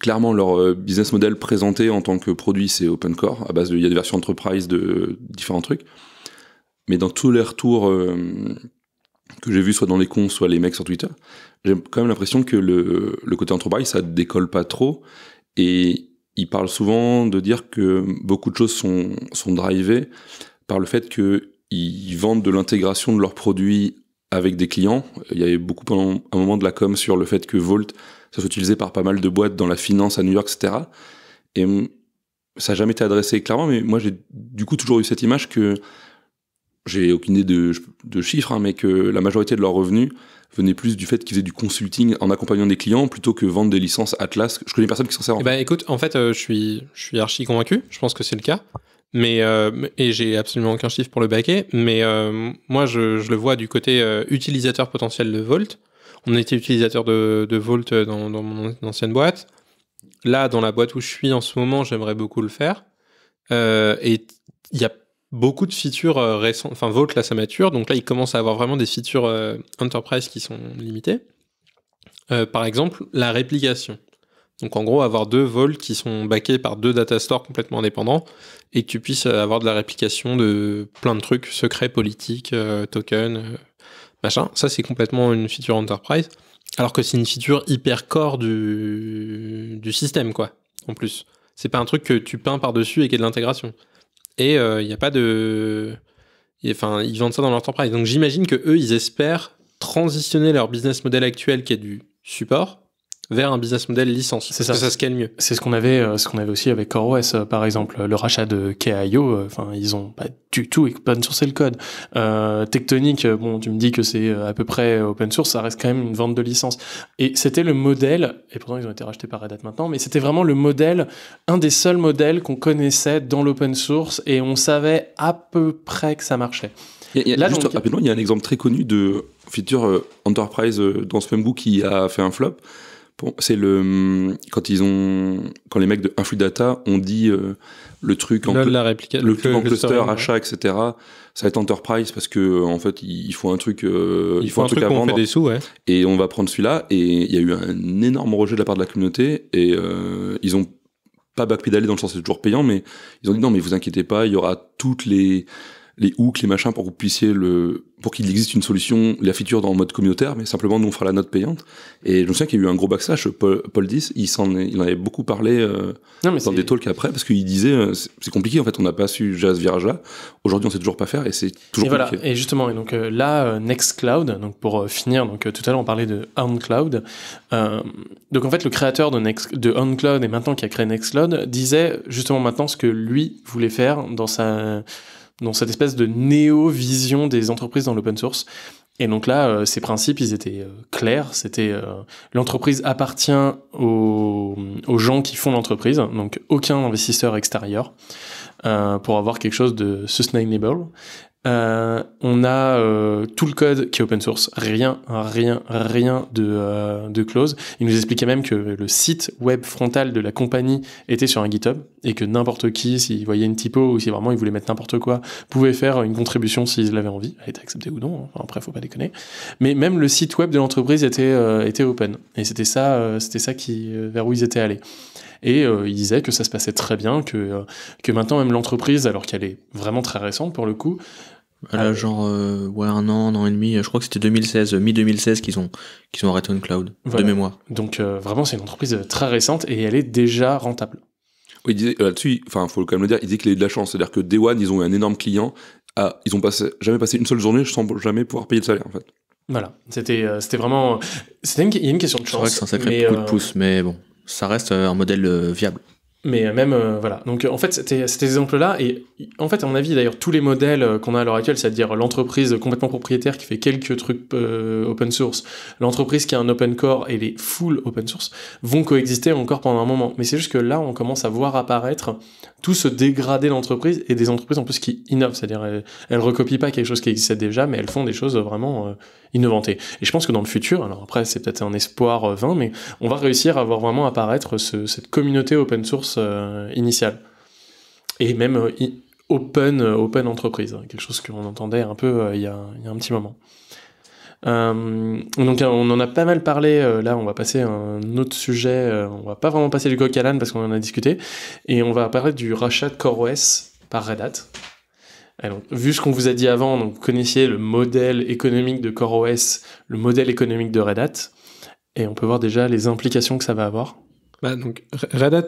clairement leur euh, business model présenté en tant que produit c'est open core à base de il y a des versions enterprise de différents trucs mais dans tous les retours euh, que j'ai vus soit dans les cons soit les mecs sur Twitter j'ai quand même l'impression que le, le, côté enterprise ça décolle pas trop et ils parlent souvent de dire que beaucoup de choses sont, sont drivées par le fait qu'ils vendent de l'intégration de leurs produits avec des clients. Il y avait beaucoup pendant un moment de la com sur le fait que Volt ça s'est utilisé par pas mal de boîtes dans la finance à New York, etc. Et ça n'a jamais été adressé clairement, mais moi j'ai du coup toujours eu cette image que j'ai aucune idée de, chiffres, hein, mais que la majorité de leurs revenus venait plus du fait qu'ils faisaient du consulting en accompagnant des clients plutôt que vendre des licences Atlas. Je connais personne qui s'en sert. En eh ben, écoute, en fait, euh, je suis je suis archi convaincu. Je pense que c'est le cas. Mais euh, et j'ai absolument aucun chiffre pour le baquet. Mais euh, moi, je, je, le vois du côté utilisateur potentiel de Volt on était utilisateur de, de Vault dans, mon ancienne boîte. Là, dans la boîte où je suis en ce moment, j'aimerais beaucoup le faire. Euh, et il y a beaucoup de features euh, récentes. Enfin, Vault, là, ça mature. Donc là, il commence à avoir vraiment des features euh, enterprise qui sont limitées. par exemple, la réplication. Donc en gros, avoir deux vols qui sont backés par deux data stores complètement indépendants et que tu puisses avoir de la réplication de plein de trucs, secrets politiques, token tokens, ça, c'est complètement une feature enterprise. Alors que c'est une feature hyper core du, du système, quoi, en plus. C'est pas un truc que tu peins par-dessus et qui est de l'intégration. Et euh, il n'y a pas de. Enfin, ils vendent ça dans leur Donc j'imagine que eux, ils espèrent transitionner leur business model actuel qui est du support vers un business model licence. C'est ça. Que ça calme mieux. C'est ce qu'on avait, euh, ce qu'on avait aussi avec CoreOS euh, par exemple, le rachat de KIO. Euh, enfin, ils ont pas du tout open source le code. Tectonic, bon, tu me dis que c'est à peu près open source, ça reste quand même une vente de licence. Et c'était le modèle. Et pourtant, ils ont été rachetés par Red Hat maintenant, mais c'était vraiment le modèle, un des seuls modèles qu'on connaissait dans l'open source, et on savait à peu près que ça marchait. et Là, juste rapidement, il y a un exemple très connu de feature enterprise dans ce book qui a fait un flop c'est le hum, quand ils ont quand les mecs de influx Data ont dit euh, le truc en le, cluster, achat etc ça va être enterprise parce que euh, en fait il faut un truc euh, il faut, un, truc, à vendre des sous, et on va prendre celui-là et il y a eu un énorme rejet de la part de la communauté et ils ont pas backpédalé dans le sens c'est toujours payant mais ils ont dit non mais vous inquiétez pas il y aura toutes les les hooks les machins pour que vous puissiez le pour qu'il existe une solution, la feature dans le mode communautaire, mais simplement nous on fera la note payante. Et je me souviens qu'il y a eu un gros backslash. Euh, Paul, Paul il, s'en en avait beaucoup parlé euh, dans des talks après, parce qu'il disait euh, c'est compliqué en fait, on n'a pas su gérer ce virage-là. Aujourd'hui on sait toujours pas faire et c'est toujours et compliqué. Voilà. Et justement, et donc là, Nextcloud, donc pour finir, donc tout à l'heure on parlait de OnCloud. donc en fait, le créateur de, Next, de OnCloud et maintenant qui a créé Nextcloud disait justement maintenant ce que lui voulait faire dans sa dans cette espèce de néo-vision des entreprises dans l'open source. Et donc là, euh, ces principes, ils étaient euh, clairs. C'était euh, l'entreprise appartient aux, gens qui font l'entreprise, donc aucun investisseur extérieur. Euh, pour avoir quelque chose de sustainable. Euh, on a euh, tout le code qui est open source, rien, rien, rien de, de close. Il nous expliquait même que le site web frontal de la compagnie était sur un GitHub et que n'importe qui, s'il voyait une typo ou si vraiment il voulait mettre n'importe quoi, pouvait faire une contribution s'il l'avait envie. Elle était acceptée ou non, après hein. il après, faut pas déconner. Mais même le site web de l'entreprise était, était open et c'était ça, c'était ça qui, vers où ils étaient allés. Et euh, il disait que ça se passait très bien, que, euh, que maintenant même l'entreprise, alors qu'elle est vraiment très récente pour le coup, euh, genre un an, un an et demi, je crois que c'était 2016, mi-2016 qu'ils ont, qu'ils ont arrêté une cloud de mémoire. Donc vraiment, c'est une entreprise très récente et elle est déjà rentable. Oui, il disait, là-dessus, enfin, faut quand même le dire, il disait qu'il a eu de la chance. C'est-à-dire que Day One, ils ont eu un énorme client. À, ils ont passé, jamais passé une seule journée sans jamais pouvoir payer le salaire, en fait. Voilà, c'était c'était vraiment. une, il y a une question de chance. C'est vrai que c'est un sacré de pouce, mais bon ça reste euh, un modèle euh, viable. Mais euh, même, voilà. Donc, en fait, c'était cet exemple-là. Et en fait, à mon avis, d'ailleurs, tous les modèles qu'on a à l'heure actuelle, c'est-à-dire l'entreprise complètement propriétaire qui fait quelques trucs open source, l'entreprise qui a un open core et les full open source, vont coexister encore pendant un moment. Mais c'est juste que là, on commence à voir apparaître tout ce dégradé l'entreprise et des entreprises en plus qui innovent. C'est-à-dire, elles, ne recopient pas quelque chose qui existait déjà, mais elles font des choses vraiment innovanter. Et je pense que dans le futur, alors après c'est peut-être un espoir euh, vain, mais on va réussir à voir vraiment apparaître cette communauté open source euh, initiale. Et même euh, open, open entreprise, hein, quelque chose qu'on entendait un peu il y, a, un petit moment. donc on en a pas mal parlé, là on va passer à un autre sujet, on va pas vraiment passer du coq à l'âne parce qu'on en a discuté, et on va parler du rachat de CoreOS par Red Hat vu ce qu'on vous a dit avant, donc vous connaissiez le modèle économique de CoreOS, le modèle économique de Red Hat, et on peut voir déjà les implications que ça va avoir. Bah donc, Red Hat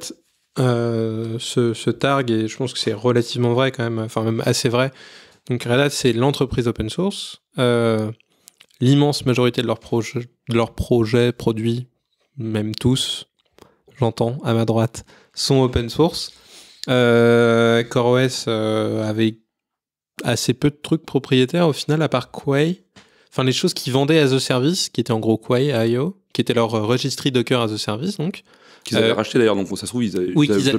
euh, se, targue, et je pense que c'est relativement vrai quand même, enfin même assez vrai. Donc Red Hat, c'est l'entreprise open source. Euh, l'immense majorité de leurs projets, produits, même tous, j'entends à ma droite, sont open source. Euh, CoreOS euh, avec assez peu de trucs propriétaires au final, à part Quay. Enfin, les choses qui vendaient à The service, qui était en gros Quay IO, qui était leur euh, registry Docker à The service, donc. Qu'ils avaient euh, racheté d'ailleurs, donc ça se trouve, ils avaient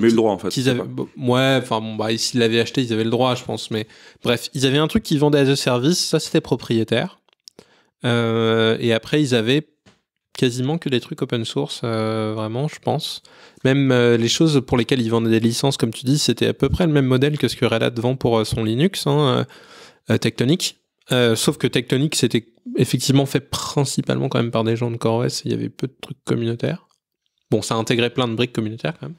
le droit en fait. Avaient, enfin, bon, bah, s'ils l'avaient acheté, ils avaient le droit, je pense, mais bref, ils avaient un truc qui vendaient à The service, ça c'était propriétaire. Euh, et après, ils avaient quasiment que des trucs open source, euh, vraiment, je pense. Même euh, les choses pour lesquelles ils vendaient des licences, comme tu dis, c'était à peu près le même modèle que ce que Red Hat vend pour euh, son Linux, hein, Tectonic. sauf que Tectonic, c'était effectivement fait principalement quand même par des gens de CoreOS, il y avait peu de trucs communautaires. Bon, ça intégrait plein de briques communautaires quand même.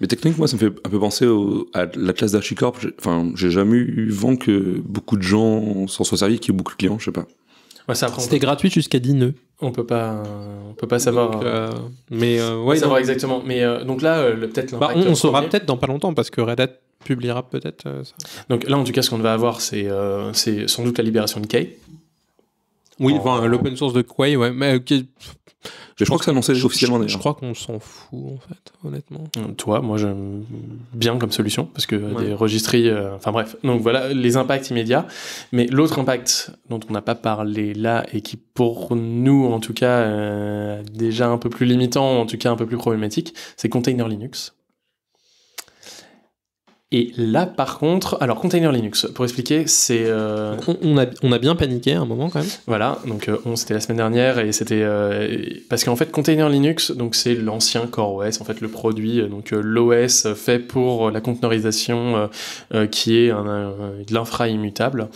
Mais Tectonic, moi, ça me fait un peu penser à la classe d'Archicorp. Enfin, j'ai jamais eu vent que beaucoup de gens s'en soient servis, qui y ait beaucoup de clients, je sais pas. C'était gratuit jusqu'à 10 nœuds. On peut pas, on peut pas savoir. Euh, euh, mais euh, savoir exactement. Mais donc là, peut-être. Bah, on, saura peut-être dans pas longtemps parce que Red Hat publiera peut-être ça. Donc là, en tout cas, ce qu'on va avoir, c'est c'est sans doute la libération de Kay. Oui, l'open source de Quay, ouais, mais je, crois que ça annoncé officiellement Je crois qu'on s'en fout en fait, honnêtement. Euh, toi, moi j'aime bien comme solution parce que des registries. Euh, enfin bref, donc voilà les impacts immédiats. Mais l'autre impact dont on n'a pas parlé là et qui pour nous en tout cas est euh, déjà un peu plus limitant, en tout cas un peu plus problématique, c'est Container Linux. Et là, par contre, alors container Linux, pour expliquer, c'est. Euh, on, a, bien paniqué à un moment quand même. Voilà, donc euh, on, c'était la semaine dernière et c'était. Euh, parce qu'en fait, container Linux, donc c'est l'ancien Core OS, en fait le produit, donc l'OS fait pour la conteneurisation qui est de l'infra immutable.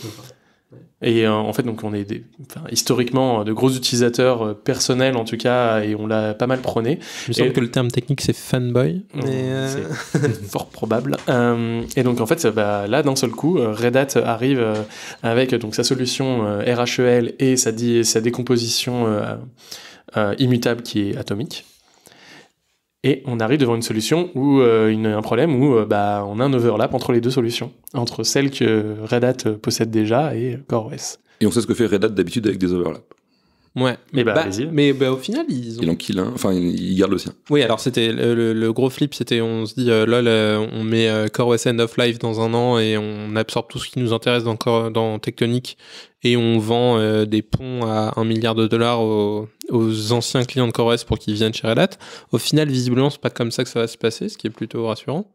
Et euh, en fait, donc on est des, enfin, historiquement euh, de gros utilisateurs euh, personnels en tout cas, et on l'a pas mal prôné. Je me semble que le terme technique c'est fanboy. Mm, euh... C'est [laughs] fort probable. et donc en fait, bah, là d'un seul coup, Red Hat arrive avec donc sa solution RHEL et sa, sa décomposition immutable qui est atomique. Et on arrive devant une solution ou euh, un problème où euh, bah, on a un overlap entre les deux solutions, entre celle que Red Hat euh, possède déjà et CoreOS. Et on sait ce que fait Red Hat d'habitude avec des overlaps. Ouais, eh bah, bah, mais mais bah, au final ils ont... il en enfin il gardent le sien. Oui, alors c'était le, gros flip, c'était on se dit là, lol, on met CoreOS End of Life dans un an et on absorbe tout ce qui nous intéresse dans, dans Tectonic et on vend euh, des ponts à un milliard de dollars aux, anciens clients de CoreOS pour qu'ils viennent chez Red Hat. Au final, visiblement, c'est pas comme ça que ça va se passer, ce qui est plutôt rassurant.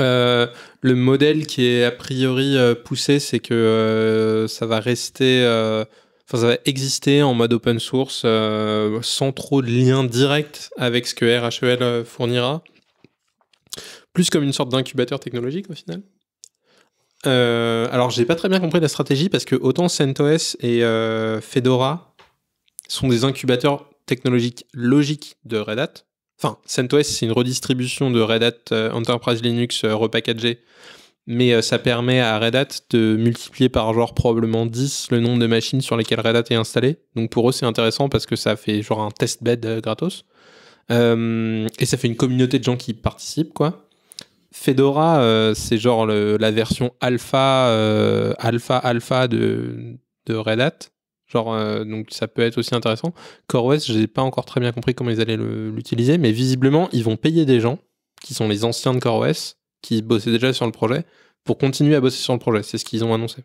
Euh, le modèle qui est a priori euh, poussé, c'est que ça va rester, enfin ça va exister en mode open source sans trop de lien direct avec ce que RHEL fournira plus comme une sorte d'incubateur technologique au final euh, alors, j'ai pas très bien compris la stratégie parce que autant CentOS et euh, Fedora sont des incubateurs technologiques logiques de Red Hat. Enfin, CentOS, c'est une redistribution de Red Hat euh, Enterprise Linux repackagée, mais ça permet à Red Hat de multiplier par genre probablement 10 le nombre de machines sur lesquelles Red Hat est installé. Donc pour eux, c'est intéressant parce que ça fait genre un bed gratos. et ça fait une communauté de gens qui participent, quoi. Fedora, euh, c'est genre la version alpha, euh, alpha, alpha de, de Red Hat. Genre, euh, donc ça peut être aussi intéressant. CoreOS, je n'ai pas encore très bien compris comment ils allaient l'utiliser, mais visiblement, ils vont payer des gens qui sont les anciens de CoreOS, qui bossaient déjà sur le projet, pour continuer à bosser sur le projet. C'est ce qu'ils ont annoncé.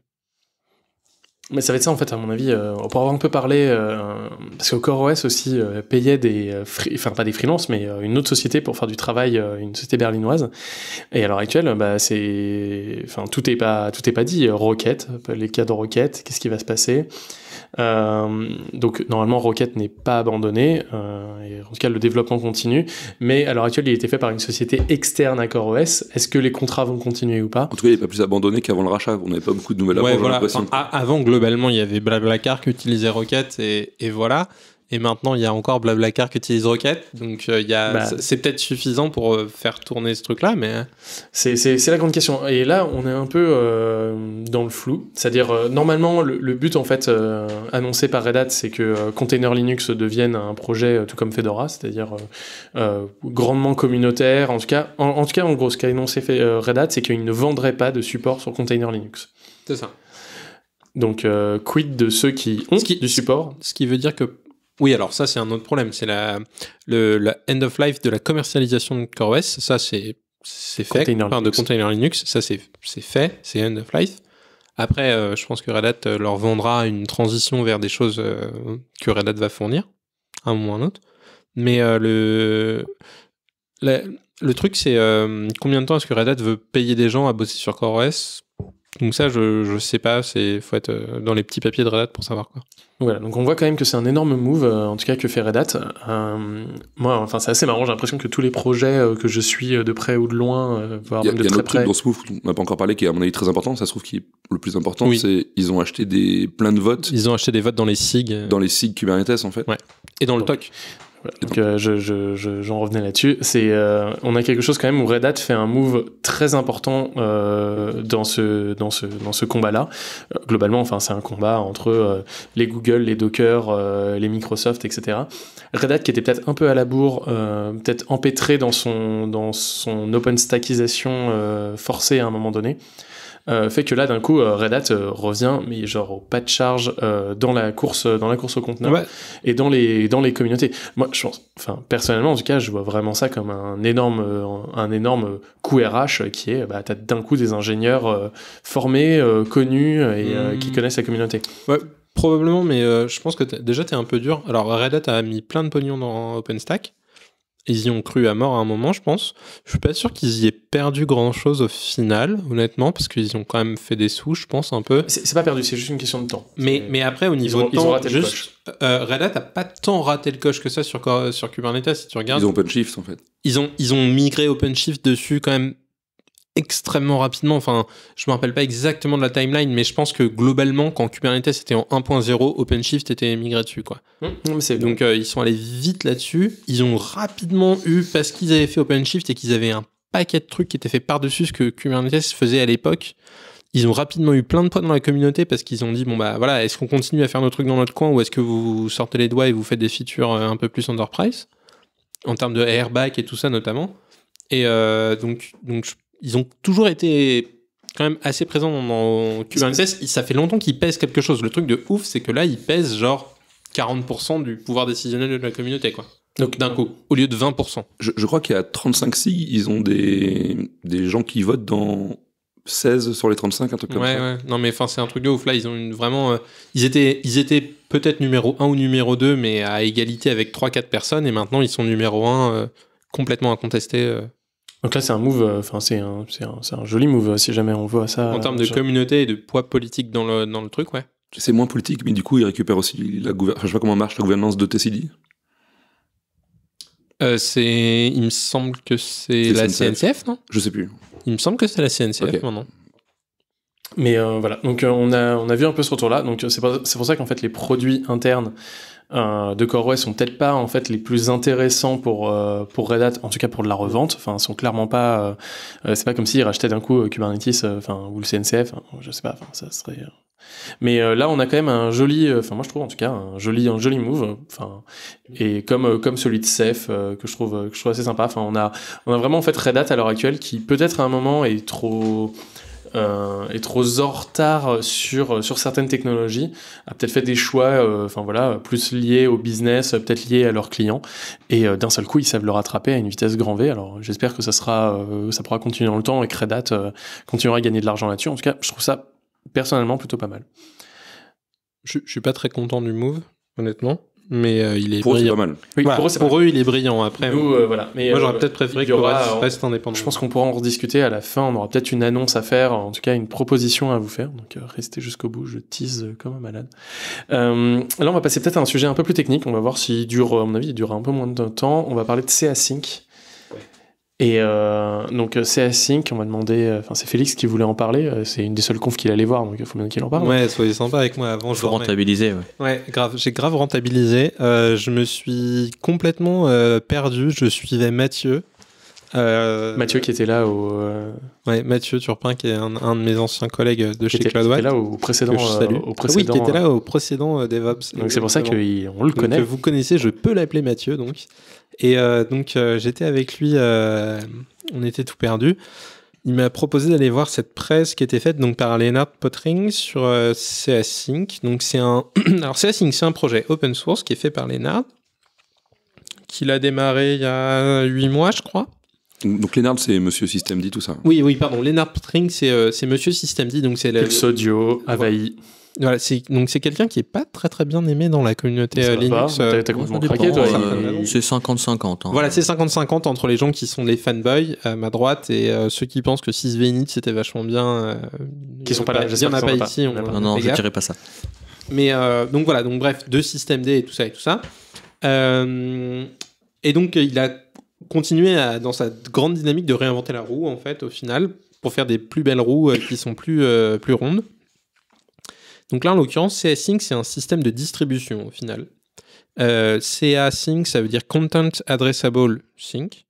Mais ça va être ça en fait, à mon avis. on euh, pourra avoir un peu parler euh, parce que CoreOS aussi euh, payait des, enfin pas des freelances, mais une autre société pour faire du travail, une société berlinoise. Et à l'heure actuelle, bah, c'est, enfin tout est pas, tout est pas dit. roquette les cas de roquette qu'est-ce qui va se passer euh, donc normalement Rocket n'est pas abandonné, euh, en tout cas le développement continue, mais à l'heure actuelle il a été fait par une société externe à CoreOS. Est-ce que les contrats vont continuer ou pas En tout cas il n'est pas plus abandonné qu'avant le rachat, on n'avait pas beaucoup de nouvelles ouais, avant, avant globalement il y avait Blablacar qui utilisait Rocket et voilà. Et maintenant, il y a encore Blablacar qui utilise Rocket. Donc, euh, il bah. c'est peut-être suffisant pour euh, faire tourner ce truc-là, mais. Hein. C'est la grande question. Et là, on est un peu euh, dans le flou. C'est-à-dire, normalement, le, but, en fait, annoncé par Red Hat, c'est que Container Linux devienne un projet tout comme Fedora, c'est-à-dire grandement communautaire. En tout cas, en, tout cas, en gros, ce qu'a annoncé Red Hat, c'est qu'il ne vendrait pas de support sur Container Linux. C'est ça. Donc, quid de ceux qui ont du support Ce qui veut dire que oui, alors ça, c'est un autre problème. C'est la, le, end of life de la commercialisation de CoreOS. Ça, c'est fait. de container Linux, ça, c'est fait. C'est end of life. Après, euh, je pense que Red Hat euh, leur vendra une transition vers des choses euh, que Red Hat va fournir, à un moment ou à un autre. Mais le, le truc, c'est combien de temps est-ce que Red Hat veut payer des gens à bosser sur CoreOS donc ça, je, ne sais pas, c'est faut être euh, dans les petits papiers de Red Hat pour savoir quoi. Voilà, donc on voit quand même que c'est un énorme move, euh, en tout cas que fait Red Hat. Euh, moi, enfin c'est assez marrant, j'ai l'impression que tous les projets que je suis de près ou de loin, voire de a, même de y a un autre Truc move, on n'a pas encore parlé, qui est à mon avis très important. Ça se trouve qui est le plus important, c'est ils ont acheté des plein de votes. Ils ont acheté des votes dans les SIG. Dans les SIG Kubernetes en fait. Ouais. Et dans le TOC. Donc euh, j'en revenais là-dessus. Euh, on a quelque chose quand même où Red Hat fait un move très important euh, dans ce combat-là. globalement, enfin c'est un combat entre les Google, les Docker, les Microsoft, etc. Red Hat qui était peut-être un peu à la bourre, peut-être empêtré dans son dans son OpenStackisation forcée à un moment donné. Euh, fait que là d'un coup euh, Red Hat euh, revient mais genre au pas de charge dans la course dans la course au conteneur et dans les dans les communautés. Moi je pense enfin personnellement en tout cas je vois vraiment ça comme un énorme un énorme coup RH qui est bah t'as d'un coup des ingénieurs formés connus et hmm. qui connaissent la communauté. Ouais. Probablement, mais je pense que déjà, tu es un peu dur. Alors, Red Hat a mis plein de pognon dans OpenStack ils y ont cru à mort à un moment, je pense. Je suis pas sûr qu'ils y aient perdu grand chose au final, honnêtement, parce qu'ils ont quand même fait des sous, je pense, un peu. C'est pas perdu, c'est juste une question de temps. Mais, mais après, au niveau ils ont, temps, ils ont raté le coche. Euh, Red Hat n'a pas tant raté le coche que ça sur, sur Kubernetes, si tu regardes. Ils ont OpenShift, en fait. Ils ont, ils ont migré OpenShift dessus quand même extrêmement rapidement. Enfin, je me rappelle pas exactement de la timeline, mais je pense que globalement, quand Kubernetes était en 1.0, OpenShift était migré dessus, quoi. Mmh. Donc euh, ils sont allés vite là-dessus. Ils ont rapidement eu parce qu'ils avaient fait OpenShift et qu'ils avaient un paquet de trucs qui étaient faits par-dessus ce que Kubernetes faisait à l'époque. Ils ont rapidement eu plein de poids dans la communauté parce qu'ils ont dit bon bah voilà est-ce qu'on continue à faire nos trucs dans notre coin ou est-ce que vous sortez les doigts et vous faites des features euh, un peu plus enterprise en termes de airbag et tout ça notamment. Et euh, donc, donc, ils ont toujours été quand même assez présents dans Kubernetes. Ça fait longtemps qu'ils pèsent quelque chose. Le truc de ouf, c'est que là, ils pèsent genre 40% du pouvoir décisionnel de la communauté, quoi. Donc d'un coup, au lieu de 20%. Je, je crois qu'il y a 35 SIG, ils ont des, des gens qui votent dans 16 sur les 35, un truc comme ça. Ouais, ouais. non mais enfin c'est un truc de ouf, là ils ont vraiment... Euh, ils étaient, ils étaient peut-être numéro 1 ou numéro 2, mais à égalité avec 3-4 personnes, et maintenant ils sont numéro 1 euh, complètement incontesté. Euh, donc là, c'est un move, euh, enfin, c'est un, un, un, joli move euh, si jamais on voit ça. En termes de euh, communauté et de poids politique dans le, dans le truc, ouais. C'est moins politique, mais du coup, il récupère aussi la gouvernance. je sais pas comment marche la gouvernance de TCD. c'est, il me semble que c'est la CNCF. non Je sais plus. Il me semble que c'est la CNCF maintenant. Mais voilà, donc on, a, on a vu un peu ce retour-là. Donc c'est pour ça qu'en fait les produits internes euh, de CoreOS sont peut-être pas en fait les plus intéressants pour euh, pour Red Hat, en tout cas pour de la revente. Enfin, sont clairement pas. Euh, c'est pas comme s'ils rachetaient d'un coup Kubernetes, enfin ou le CNCF. Hein, je sais pas. Enfin, ça serait. Mais là, on a quand même un joli. Enfin, moi, je trouve en tout cas un joli, un joli move. Enfin, et comme comme celui de Ceph que je trouve que je trouve assez sympa. Enfin, on a on a vraiment en fait Red Hat à l'heure actuelle qui peut-être à un moment est trop être euh, aux en retard sur sur certaines technologies, a peut-être fait des choix, euh, enfin voilà, plus liés au business, peut-être liés à leurs clients, et euh, d'un seul coup ils savent le rattraper à une vitesse grand V. Alors j'espère que ça sera, ça pourra continuer dans le temps et que continuera à gagner de l'argent là-dessus. En tout cas, je trouve ça personnellement plutôt pas mal. Je, je suis pas très content du move, honnêtement mais euh, il est pour est pas mal. Oui, pour, eux, il est brillant. Après, Nous, euh, voilà. moi, j'aurais euh, peut-être préféré reste indépendant. Je pense qu'on pourra en rediscuter à la fin. On aura peut-être une annonce à faire, en tout cas une proposition à vous faire. Donc, restez jusqu'au bout. Je tease comme un malade. là, on va passer peut-être à un sujet un peu plus technique. On va voir s'il dure, à mon avis, il dure un peu moins de temps. On va parler de CA Sync. Et euh, donc euh, c'est Sync, on m'a demandé, euh, enfin c'est Félix qui voulait en parler, c'est une des seules confs qu'il allait voir, donc il faut bien qu'il en parle. Ouais, soyez sympa avec moi avant. Faut je rentabiliser. Ouais. ouais, grave, j'ai grave rentabilisé. je me suis complètement perdu. Je suivais Mathieu euh, Mathieu qui était là au. Euh, ouais, Mathieu Turpin qui est un, de mes anciens collègues de chez Cloudwatch. Qui était là au précédent. Euh, ah oui, qui était là au précédent DevOps. Donc c'est pour ça qu'on le connaît. vous connaissez, je peux l'appeler Mathieu donc. Et donc j'étais avec lui, on était tout perdu. Il m'a proposé d'aller voir cette presse qui était faite donc par Leonard Pottering sur CSync Sync. Donc c'est un, [clears throat] alors CSync c'est un projet open source qui est fait par Leonard, qu'il a démarré il y a 8 mois je crois donc Lennart, c'est Monsieur System tout ça. Oui, oui, pardon. Lennart String, c'est euh, Monsieur System D, donc c'est Voilà, c'est donc c'est quelqu'un qui est pas très très bien aimé dans la communauté euh, Linux. Euh, c'est 50-50. Hein. Voilà, c'est 50-50 entre les gens qui sont les fanboys à ma droite et euh, ceux qui pensent que 6 c'était vachement bien. qui sont pas là, Il pas ici. Pas. non non, je dirais pas ça. Mais donc voilà, donc bref, deux systemd et tout ça et tout ça. et donc il a continuer dans sa grande dynamique de réinventer la roue, en fait, au final, pour faire des plus belles roues euh, qui sont plus, euh, plus rondes. Donc là, en l'occurrence, CA Sync, c'est un système de distribution, au final. Euh, CA Sync, ça veut dire Content Addressable Sync.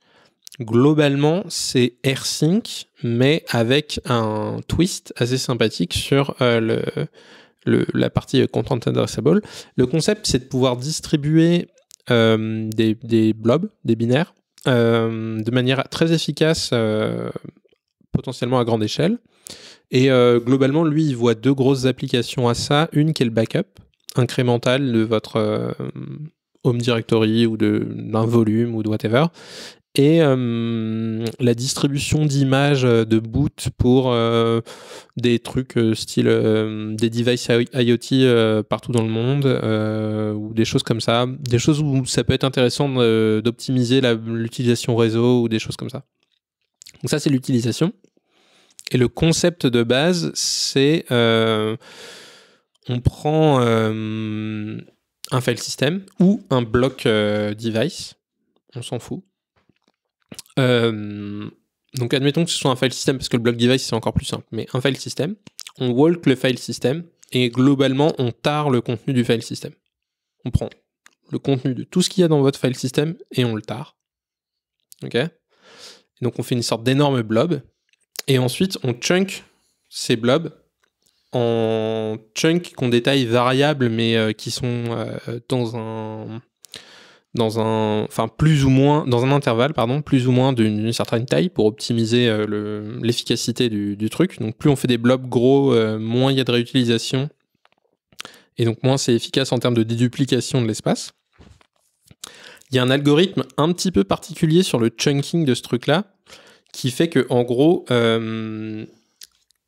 Globalement, c'est R-Sync, mais avec un twist assez sympathique sur la partie Content Addressable. Le concept, c'est de pouvoir distribuer des, blobs, des binaires, euh, de manière très efficace, euh, potentiellement à grande échelle. Et euh, globalement, lui, il voit deux grosses applications à ça. Une qui est le backup incrémental de votre Home Directory ou d'un volume ou de whatever et euh, la distribution d'images euh, de boot pour euh, des trucs style des devices IoT partout dans le monde ou des choses comme ça, des choses où ça peut être intéressant d'optimiser l'utilisation réseau ou des choses comme ça. Donc ça c'est l'utilisation. Et le concept de base c'est on prend un file system ou un bloc device, on s'en fout euh, donc admettons que ce soit un file system, parce que le block device c'est encore plus simple, mais un file system, on walk le file system, et globalement on tare le contenu du file system. On prend le contenu de tout ce qu'il y a dans votre file system et on le tare. Ok Donc on fait une sorte d'énorme blob, et ensuite on chunk ces blobs en chunks qu'on détaille variables mais euh, qui sont euh, dans un dans un, enfin plus ou moins dans un intervalle pardon, plus ou moins d'une certaine taille pour optimiser euh, l'efficacité du, truc. Donc plus on fait des blobs gros, euh, moins il y a de réutilisation et donc moins c'est efficace en termes de déduplication de l'espace. Il y a un algorithme un petit peu particulier sur le chunking de ce truc-là qui fait que en gros, euh,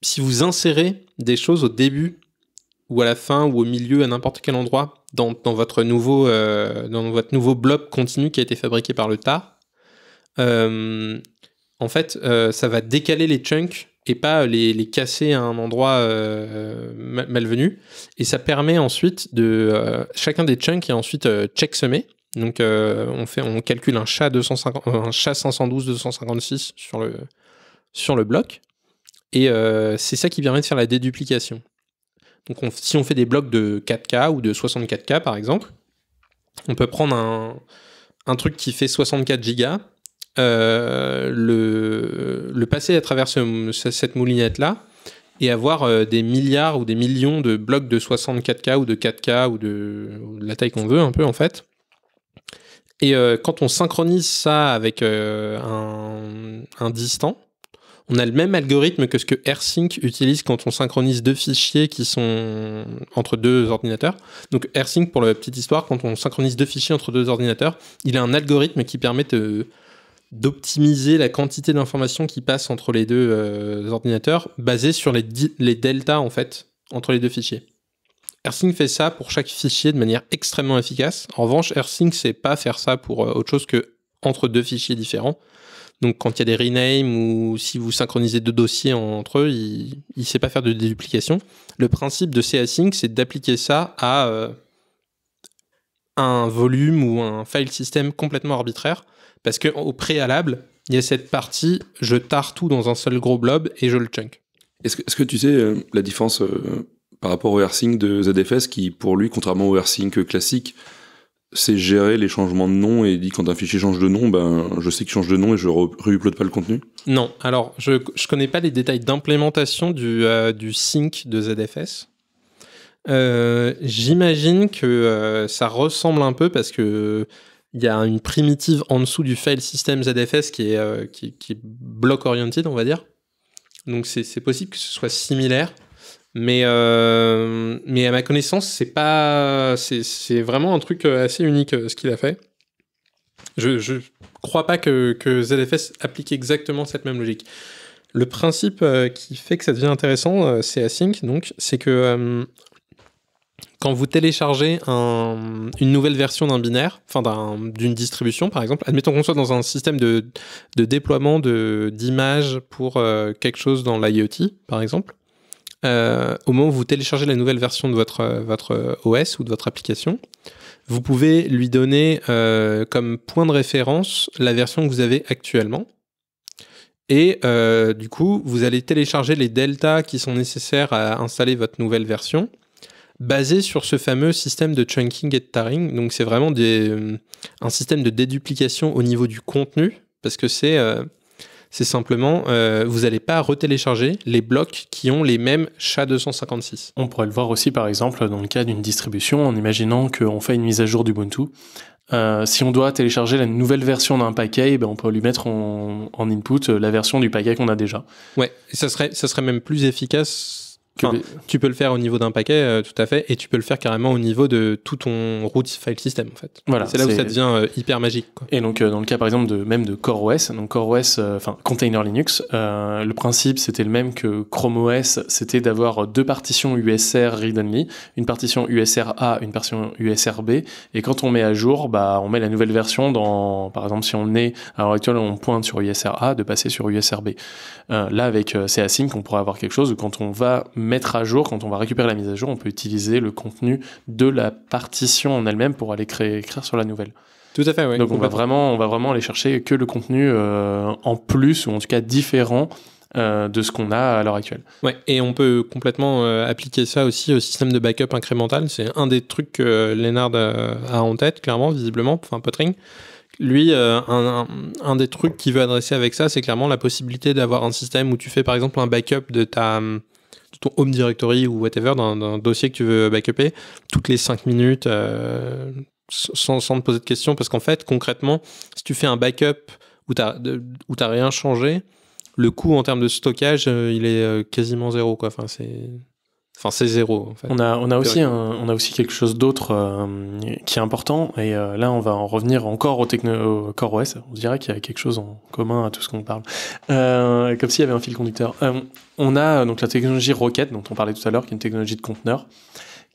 si vous insérez des choses au début ou à la fin ou au milieu, à n'importe quel endroit dans, votre nouveau, dans votre nouveau euh, bloc continu qui a été fabriqué par le TAR, euh, en fait, euh, ça va décaler les chunks et pas les, casser à un endroit malvenu. Et ça permet ensuite de... chacun des chunks est ensuite semé. Donc on, fait, on calcule un chat, 250, un 512-256 sur le, sur le bloc. Et c'est ça qui permet de faire la déduplication. Donc si on fait des blocs de 4K ou de 64K par exemple, on peut prendre un, truc qui fait 64 go euh, le, passer à travers cette moulinette-là et avoir euh, des milliards ou des millions de blocs de 64K ou de 4K ou de, la taille qu'on veut un peu en fait. Et euh, quand on synchronise ça avec un distant, on a le même algorithme que ce que AirSync utilise quand on synchronise deux fichiers qui sont entre deux ordinateurs. Donc AirSync, pour la petite histoire, quand on synchronise deux fichiers entre deux ordinateurs, il a un algorithme qui permet d'optimiser la quantité d'informations qui passe entre les deux euh, ordinateurs basé sur les, deltas en fait entre les deux fichiers. AirSync fait ça pour chaque fichier de manière extrêmement efficace. En revanche, ne sait pas faire ça pour euh, autre chose que entre deux fichiers différents. Donc quand il y a des renames ou si vous synchronisez deux dossiers entre eux, il ne sait pas faire de déduplication. Le principe de CASync, c'est d'appliquer ça à euh, un volume ou un file system complètement arbitraire, parce qu'au préalable, il y a cette partie, je tare tout dans un seul gros blob et je le chunk. Est-ce que, tu sais euh, la différence euh, par rapport au rsync de ZFS qui, pour lui, contrairement au rsync classique, c'est gérer les changements de nom et dit quand un fichier change de nom, ben, je sais qu'il change de nom et je re-upload pas le contenu Non, alors je ne connais pas les détails d'implémentation du, euh, sync de ZFS. Euh, j'imagine que euh, ça ressemble un peu parce que il y a une primitive en dessous du file system ZFS qui est, qui, qui est block oriented, on va dire. Donc c'est possible que ce soit similaire. Mais, euh, mais à ma connaissance, c'est pas, c'est vraiment un truc euh, assez unique euh, ce qu'il a fait. Je, je crois pas que, que, ZFS applique exactement cette même logique. Le principe qui fait que ça devient intéressant, c'est async. Donc, c'est que quand vous téléchargez un, une nouvelle version d'un binaire, enfin d'une distribution par exemple, admettons qu'on soit dans un système de, de déploiement d'images pour quelque chose dans l'IoT par exemple, euh, au moment où vous téléchargez la nouvelle version de votre, euh, votre euh, OS ou de votre application, vous pouvez lui donner comme point de référence la version que vous avez actuellement. Et du coup, vous allez télécharger les deltas qui sont nécessaires à installer votre nouvelle version, basé sur ce fameux système de chunking et de tarring. Donc c'est vraiment un système de déduplication au niveau du contenu, parce que c'est c'est simplement euh, vous n'allez pas retélécharger les blocs qui ont les mêmes SHA-256. On pourrait le voir aussi par exemple dans le cas d'une distribution, en imaginant qu'on fait une mise à jour d'Ubuntu. Euh, si on doit télécharger la nouvelle version d'un paquet, eh ben, on peut lui mettre en, input euh, la version du paquet qu'on a déjà. Ouais, ça serait, ça serait même plus efficace tu peux le faire au niveau d'un paquet, euh, tout à fait, et tu peux le faire carrément au niveau de tout ton root file system, en fait. Voilà, c'est là où ça devient euh, hyper magique. Et donc, euh, dans le cas, par exemple, de, même de CoreOS, donc CoreOS, enfin Container Linux, le principe, c'était le même que Chrome OS, c'était d'avoir deux partitions USR read-only, une partition USR A, une partition USR B, et quand on met à jour, bah, on met la nouvelle version dans, par exemple, si on est, à l'heure actuelle, on pointe sur USR A, de passer sur USR B. là, avec CASync, on pourrait avoir quelque chose quand on va mettre mettre à jour, quand on va récupérer la mise à jour, on peut utiliser le contenu de la partition en elle-même pour aller créer, écrire sur la nouvelle. Tout à fait, oui. Donc on va vraiment, on va vraiment aller chercher que le contenu euh, en plus ou en tout cas différent. Euh, de ce qu'on a à l'heure actuelle. Ouais, et on peut complètement euh, appliquer ça aussi au système de backup incrémental. C'est un des trucs que Lennard a en tête, clairement, visiblement, enfin Potring. Lui, un, un, des trucs qu'il veut adresser avec ça, c'est clairement la possibilité d'avoir un système où tu fais par exemple un backup de ta ton Home Directory ou whatever, d'un dossier que tu veux backuper, toutes les 5 minutes, euh, sans, te poser de questions. Parce qu'en fait, concrètement, si tu fais un backup où tu n'as rien changé, le coût en termes de stockage, euh, il est euh, quasiment zéro. Quoi. Enfin, c'est Enfin, c'est zéro. On a, aussi quelque chose d'autre euh, qui est important. Et euh, là, on va en revenir encore au, techno, OS. On dirait qu'il y a quelque chose en commun à tout ce qu'on parle, euh, comme s'il y avait un fil conducteur. on a donc la technologie Rocket dont on parlait tout à l'heure, qui est une technologie de conteneur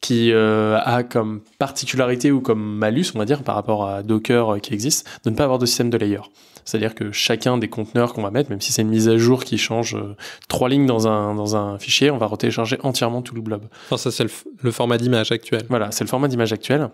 qui euh, a comme particularité ou comme malus, on va dire, par rapport à Docker euh, qui existe, de ne pas avoir de système de layer. C'est-à-dire que chacun des conteneurs qu'on va mettre, même si c'est une mise à jour qui change euh, trois lignes dans un, dans un fichier, on va re-télécharger entièrement tout le blob. ça, c'est le, format d'image actuel. Voilà, c'est le format d'image actuel.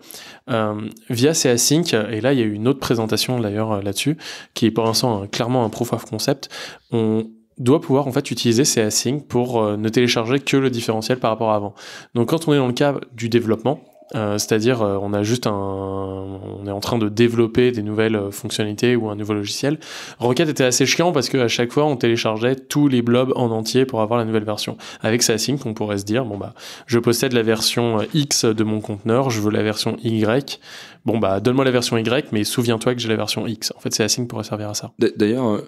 Euh, via Sync, et là, il y a eu une autre présentation d'ailleurs là-dessus, qui est pour l'instant clairement un proof of concept, on, doit pouvoir en fait utiliser ces async pour euh, ne télécharger que le différentiel par rapport à avant. Donc quand on est dans le cas du développement, euh, c'est-à-dire euh, on a juste un, on est en train de développer des nouvelles fonctionnalités ou un nouveau logiciel. Rocket était assez chiant parce que à chaque fois on téléchargeait tous les blobs en entier pour avoir la nouvelle version. Avec Async, on pourrait se dire bon bah je possède la version X de mon conteneur, je veux la version Y. Bon bah donne-moi la version Y, mais souviens-toi que j'ai la version X. En fait, Async pourrait servir à ça. D'ailleurs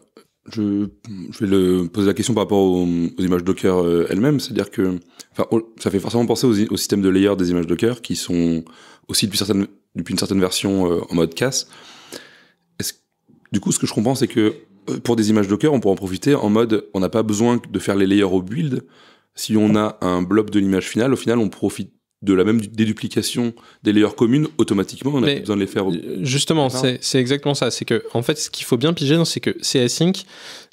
je, vais le poser la question par rapport aux, images Docker euh, elles-mêmes, c'est-à-dire que ça fait forcément penser au système de layer des images Docker qui sont aussi depuis, depuis une certaine version euh, en mode casse. Du coup, ce que je comprends, c'est que euh, pour des images Docker, on pourra en profiter en mode on n'a pas besoin de faire les layers au build. Si on a un blob de l'image finale, au final, on profite de la même déduplication des layers communes, automatiquement, on a besoin de les faire. Euh, justement, c'est exactement ça. C'est que, en fait, ce qu'il faut bien piger, c'est que CSync,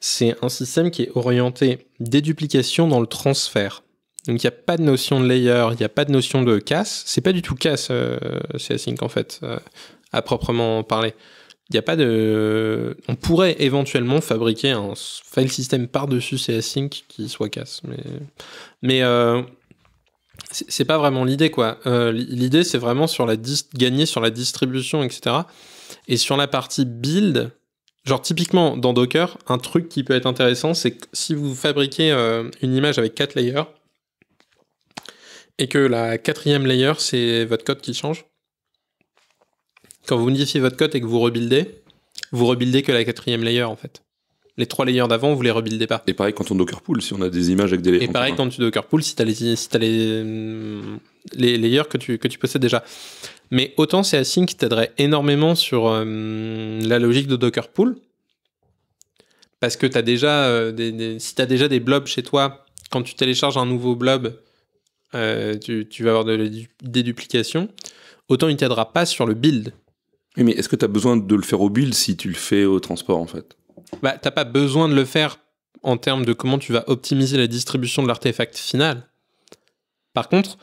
c'est un système qui est orienté déduplication dans le transfert. Donc il n'y a pas de notion de layer, il n'y a pas de notion de casse. C'est pas du tout casse, euh, CSync, en fait, euh, à proprement parler. Il n'y a pas de. On pourrait éventuellement fabriquer un file system par-dessus CSync qui soit casse. Mais, c'est pas vraiment l'idée quoi. Euh, l'idée c'est vraiment sur la gagner sur la distribution, etc. Et sur la partie build, genre typiquement dans Docker, un truc qui peut être intéressant, c'est que si vous fabriquez euh, une image avec quatre layers et que la quatrième layer c'est votre code qui change. Quand vous modifiez votre code et que vous rebuildez, vous rebuildez que la quatrième layer en fait les trois layers d'avant, vous les rebuildez pas. Et pareil quand on Docker pool, si on a des images avec des layers. Et pareil hein. quand tu Docker pool, si tu as, les, les, layers que tu, que tu possèdes déjà. Mais autant c'est async t'aiderait énormément sur euh, la logique de Docker pool. Parce que as déjà, euh, des, si tu as déjà des blobs chez toi, quand tu télécharges un nouveau blob, euh, tu, vas avoir des duplications. Autant il t'aidera pas sur le build. mais est-ce que tu as besoin de le faire au build si tu le fais au transport en fait bah, t'as pas besoin de le faire en termes de comment tu vas optimiser la distribution de l'artefact final. Par contre,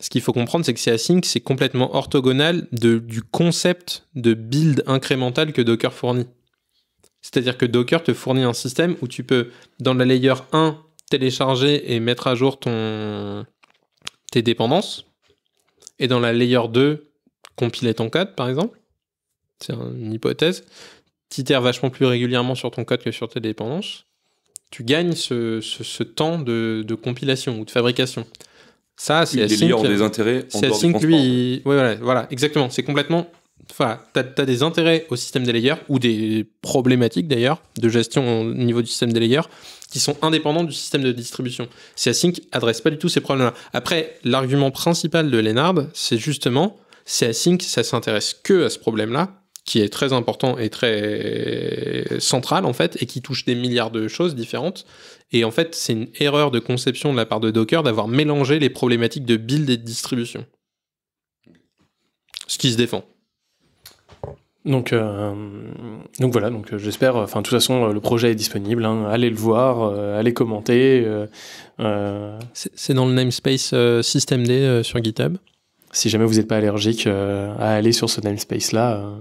ce qu'il faut comprendre, c'est que c'est async, c'est complètement orthogonal du concept de build incrémental que Docker fournit. C'est-à-dire que Docker te fournit un système où tu peux, dans la layer 1, télécharger et mettre à jour tes dépendances. Et dans la layer 2, compiler ton code, par exemple. C'est une hypothèse tu vachement plus régulièrement sur ton code que sur tes dépendances, tu gagnes ce, temps de, compilation ou de fabrication. Ça, c'est Async. des intérêts en dehors Async, lui, voilà, exactement. C'est complètement. Enfin, tu as, des intérêts au système des layers ou des problématiques d'ailleurs de gestion au niveau du système des layers qui sont indépendants du système de distribution. C'est Async adresse pas du tout ces problèmes-là. Après, l'argument principal de Lennard, c'est justement c'est Async, ça s'intéresse que à ce problème-là qui est très important et très central en fait, et qui touche des milliards de choses différentes. Et en fait, c'est une erreur de conception de la part de Docker d'avoir mélangé les problématiques de build et de distribution. Ce qui se défend. Donc, euh, donc voilà, donc euh, j'espère, euh, enfin de toute façon le projet est disponible, hein. allez le voir, allez commenter. c'est dans le namespace systemd sur GitHub si jamais vous n'êtes pas allergique à aller sur ce namespace là,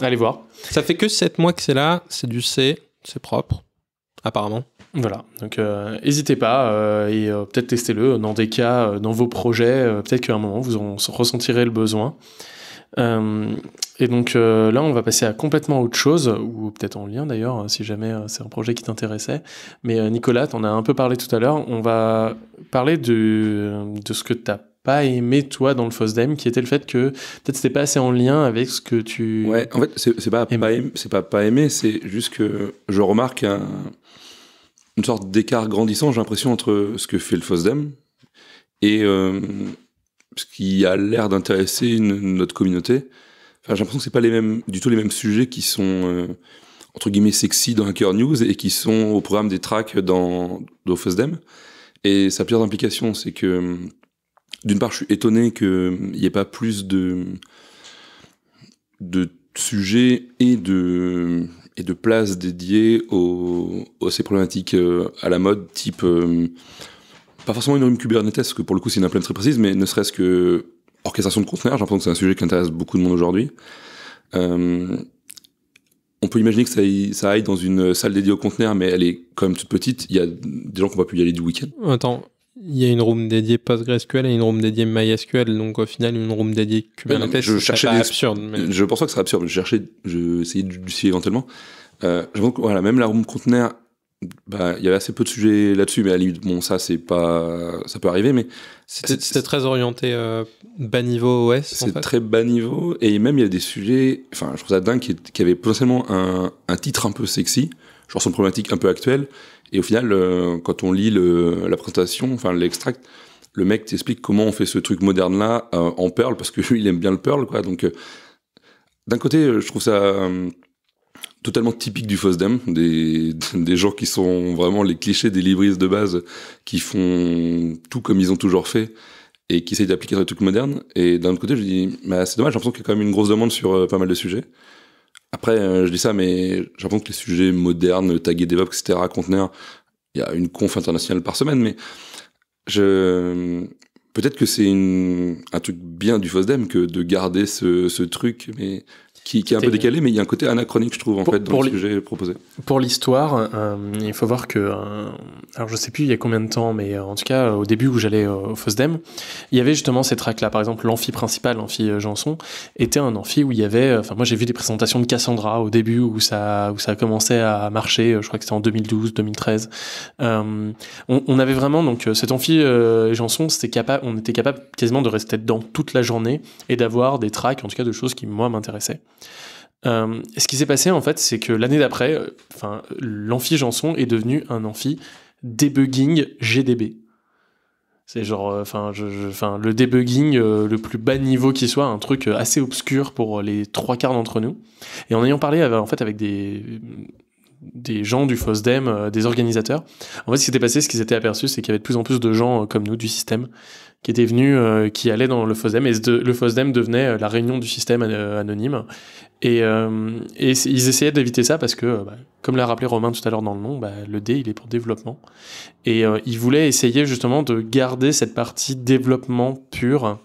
Allez voir. Ça fait que 7 mois que c'est là, c'est du C, c'est propre, apparemment. Voilà, donc euh, n'hésitez pas euh, et euh, peut-être testez-le dans des cas, dans vos projets, peut-être qu'à un moment vous ressentirez le besoin. et donc là, on va passer à complètement autre chose, ou peut-être en lien d'ailleurs, si jamais c'est un projet qui t'intéressait. Mais Nicolas, en as un peu parlé tout à l'heure, on va parler de, de ce que tu as pas aimé toi dans le Fosdem, qui était le fait que peut-être c'était pas assez en lien avec ce que tu. Ouais, en fait, c'est pas pas c'est pas pas aimé, c'est juste que je remarque une sorte d'écart grandissant, j'ai l'impression entre ce que fait le Fosdem et euh, ce qui a l'air d'intéresser notre communauté. Enfin, j'ai l'impression que c'est pas les mêmes, du tout les mêmes sujets qui sont euh, entre guillemets sexy dans Hacker News et qui sont au programme des tracks dans, dans Fosdem. Et sa pire implication, c'est que d'une part, je suis étonné qu'il n'y euh, ait pas plus de, de sujets et de, et de places dédiées aux, aux ces problématiques euh, à la mode, type, euh, pas forcément une rime Kubernetes, parce que pour le coup c'est une implémentation très précise, mais ne serait-ce que orchestration de conteneurs, j'ai l'impression que c'est un sujet qui intéresse beaucoup de monde aujourd'hui. on peut imaginer que ça, ça aille dans une salle dédiée aux conteneurs, mais elle est quand même toute petite. Il y a des gens qu'on n'ont pas pu y aller du week-end. Attends, il y a une room dédiée PostgreSQL et une room dédiée MySQL, donc au final une room dédiée Kubernetes. je cherchais absurde. Je pense pas que serait absurde. Je cherchais, je essayais d'utiliser éventuellement. Euh, je voilà, même la room conteneur, bah, il y avait assez peu de sujets là-dessus, mais à bon, ça c'est pas, ça peut arriver, mais c'était très orienté euh, bas niveau OS. C'est très bas niveau et même il y a des sujets, enfin, je trouve ça dingue qui, qui avait potentiellement un, un titre un peu sexy, genre son problématique un peu actuelle et au final, euh, quand on lit la présentation, enfin l'extract, le mec t'explique comment on fait ce truc moderne là euh, en Perl parce que [laughs] lui il aime bien le Perl quoi. Donc euh, d'un côté, je trouve ça totalement typique du FOSDEM, [laughs] des, gens qui sont vraiment les clichés des libristes de base qui font tout comme ils ont toujours fait et qui essayent d'appliquer des trucs modernes. Et d'un autre côté, je dis, bah, c'est dommage, j'ai l'impression qu'il y a quand même une grosse demande sur pas mal de sujets. Après, euh, je dis ça, mais j'ai que les sujets modernes, tagués DevOps, etc., conteneurs, il y a une conf internationale par semaine, mais je... peut-être que c'est un truc bien du FOSDEM que de garder ce, ce truc, mais qui, est un peu décalé, mais il y a un côté anachronique, je trouve, en fait, dans pour le sujet proposé. Pour l'histoire, euh, il faut voir que, euh, alors je sais plus il y a combien de temps, mais euh, en tout cas, au début où j'allais au FOSDEM, il y avait justement ces tracks-là. Par exemple, l'amphi principal, l'amphi Janson, était un amphi où il y avait, enfin, moi j'ai vu des présentations de Cassandra au début où ça, où ça a commencé à marcher, je crois que c'était en 2012, 2013. On, avait vraiment, donc, cet amphi Janson, c'était capable, on était capable quasiment de rester dedans toute la journée et d'avoir des tracks, en tout cas, de choses qui, moi, m'intéressaient. Euh, ce qui s'est passé, en fait, c'est que l'année d'après, euh, enfin, l'amphi Janson est devenu un amphi debugging GDB. C'est genre, euh, enfin, le debugging le plus bas niveau qui soit, un truc assez obscur pour les trois quarts d'entre nous. Et en ayant parlé, en fait, avec des, des gens du FOSDEM, euh, des organisateurs. En fait, ce qui s'était passé, ce qu'ils étaient aperçus, c'est qu'il y avait de plus en plus de gens euh, comme nous du système qui étaient venus, euh, qui allaient dans le FOSDEM. Et le FOSDEM devenait la réunion du système anonyme. Et, ils essayaient d'éviter ça parce que, bah, comme l'a rappelé Romain tout à l'heure dans le nom, bah, le D, il est pour développement. Et ils voulaient essayer justement de garder cette partie développement pur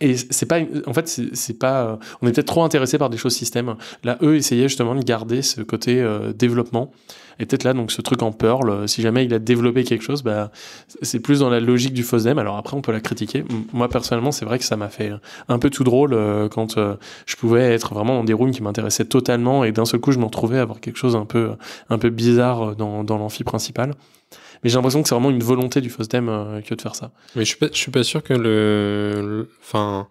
et c'est pas, en fait, c'est pas, euh, on est peut-être trop intéressé par des choses système. Là, eux essayaient justement de garder ce côté euh, développement. Et peut-être là, donc ce truc en Perl, euh, si jamais il a développé quelque chose, bah, c'est plus dans la logique du FOSDEM. Alors après, on peut la critiquer. Moi, personnellement, c'est vrai que ça m'a fait un peu tout drôle quand je pouvais être vraiment dans des rooms qui m'intéressaient totalement et d'un seul coup, je m'en trouvais à avoir quelque chose un peu, un peu bizarre dans, dans l'amphi principal mais j'ai l'impression que c'est vraiment une volonté du FOSDEM euh, que de faire ça. Mais je suis pas, suis pas sûr que le, enfin,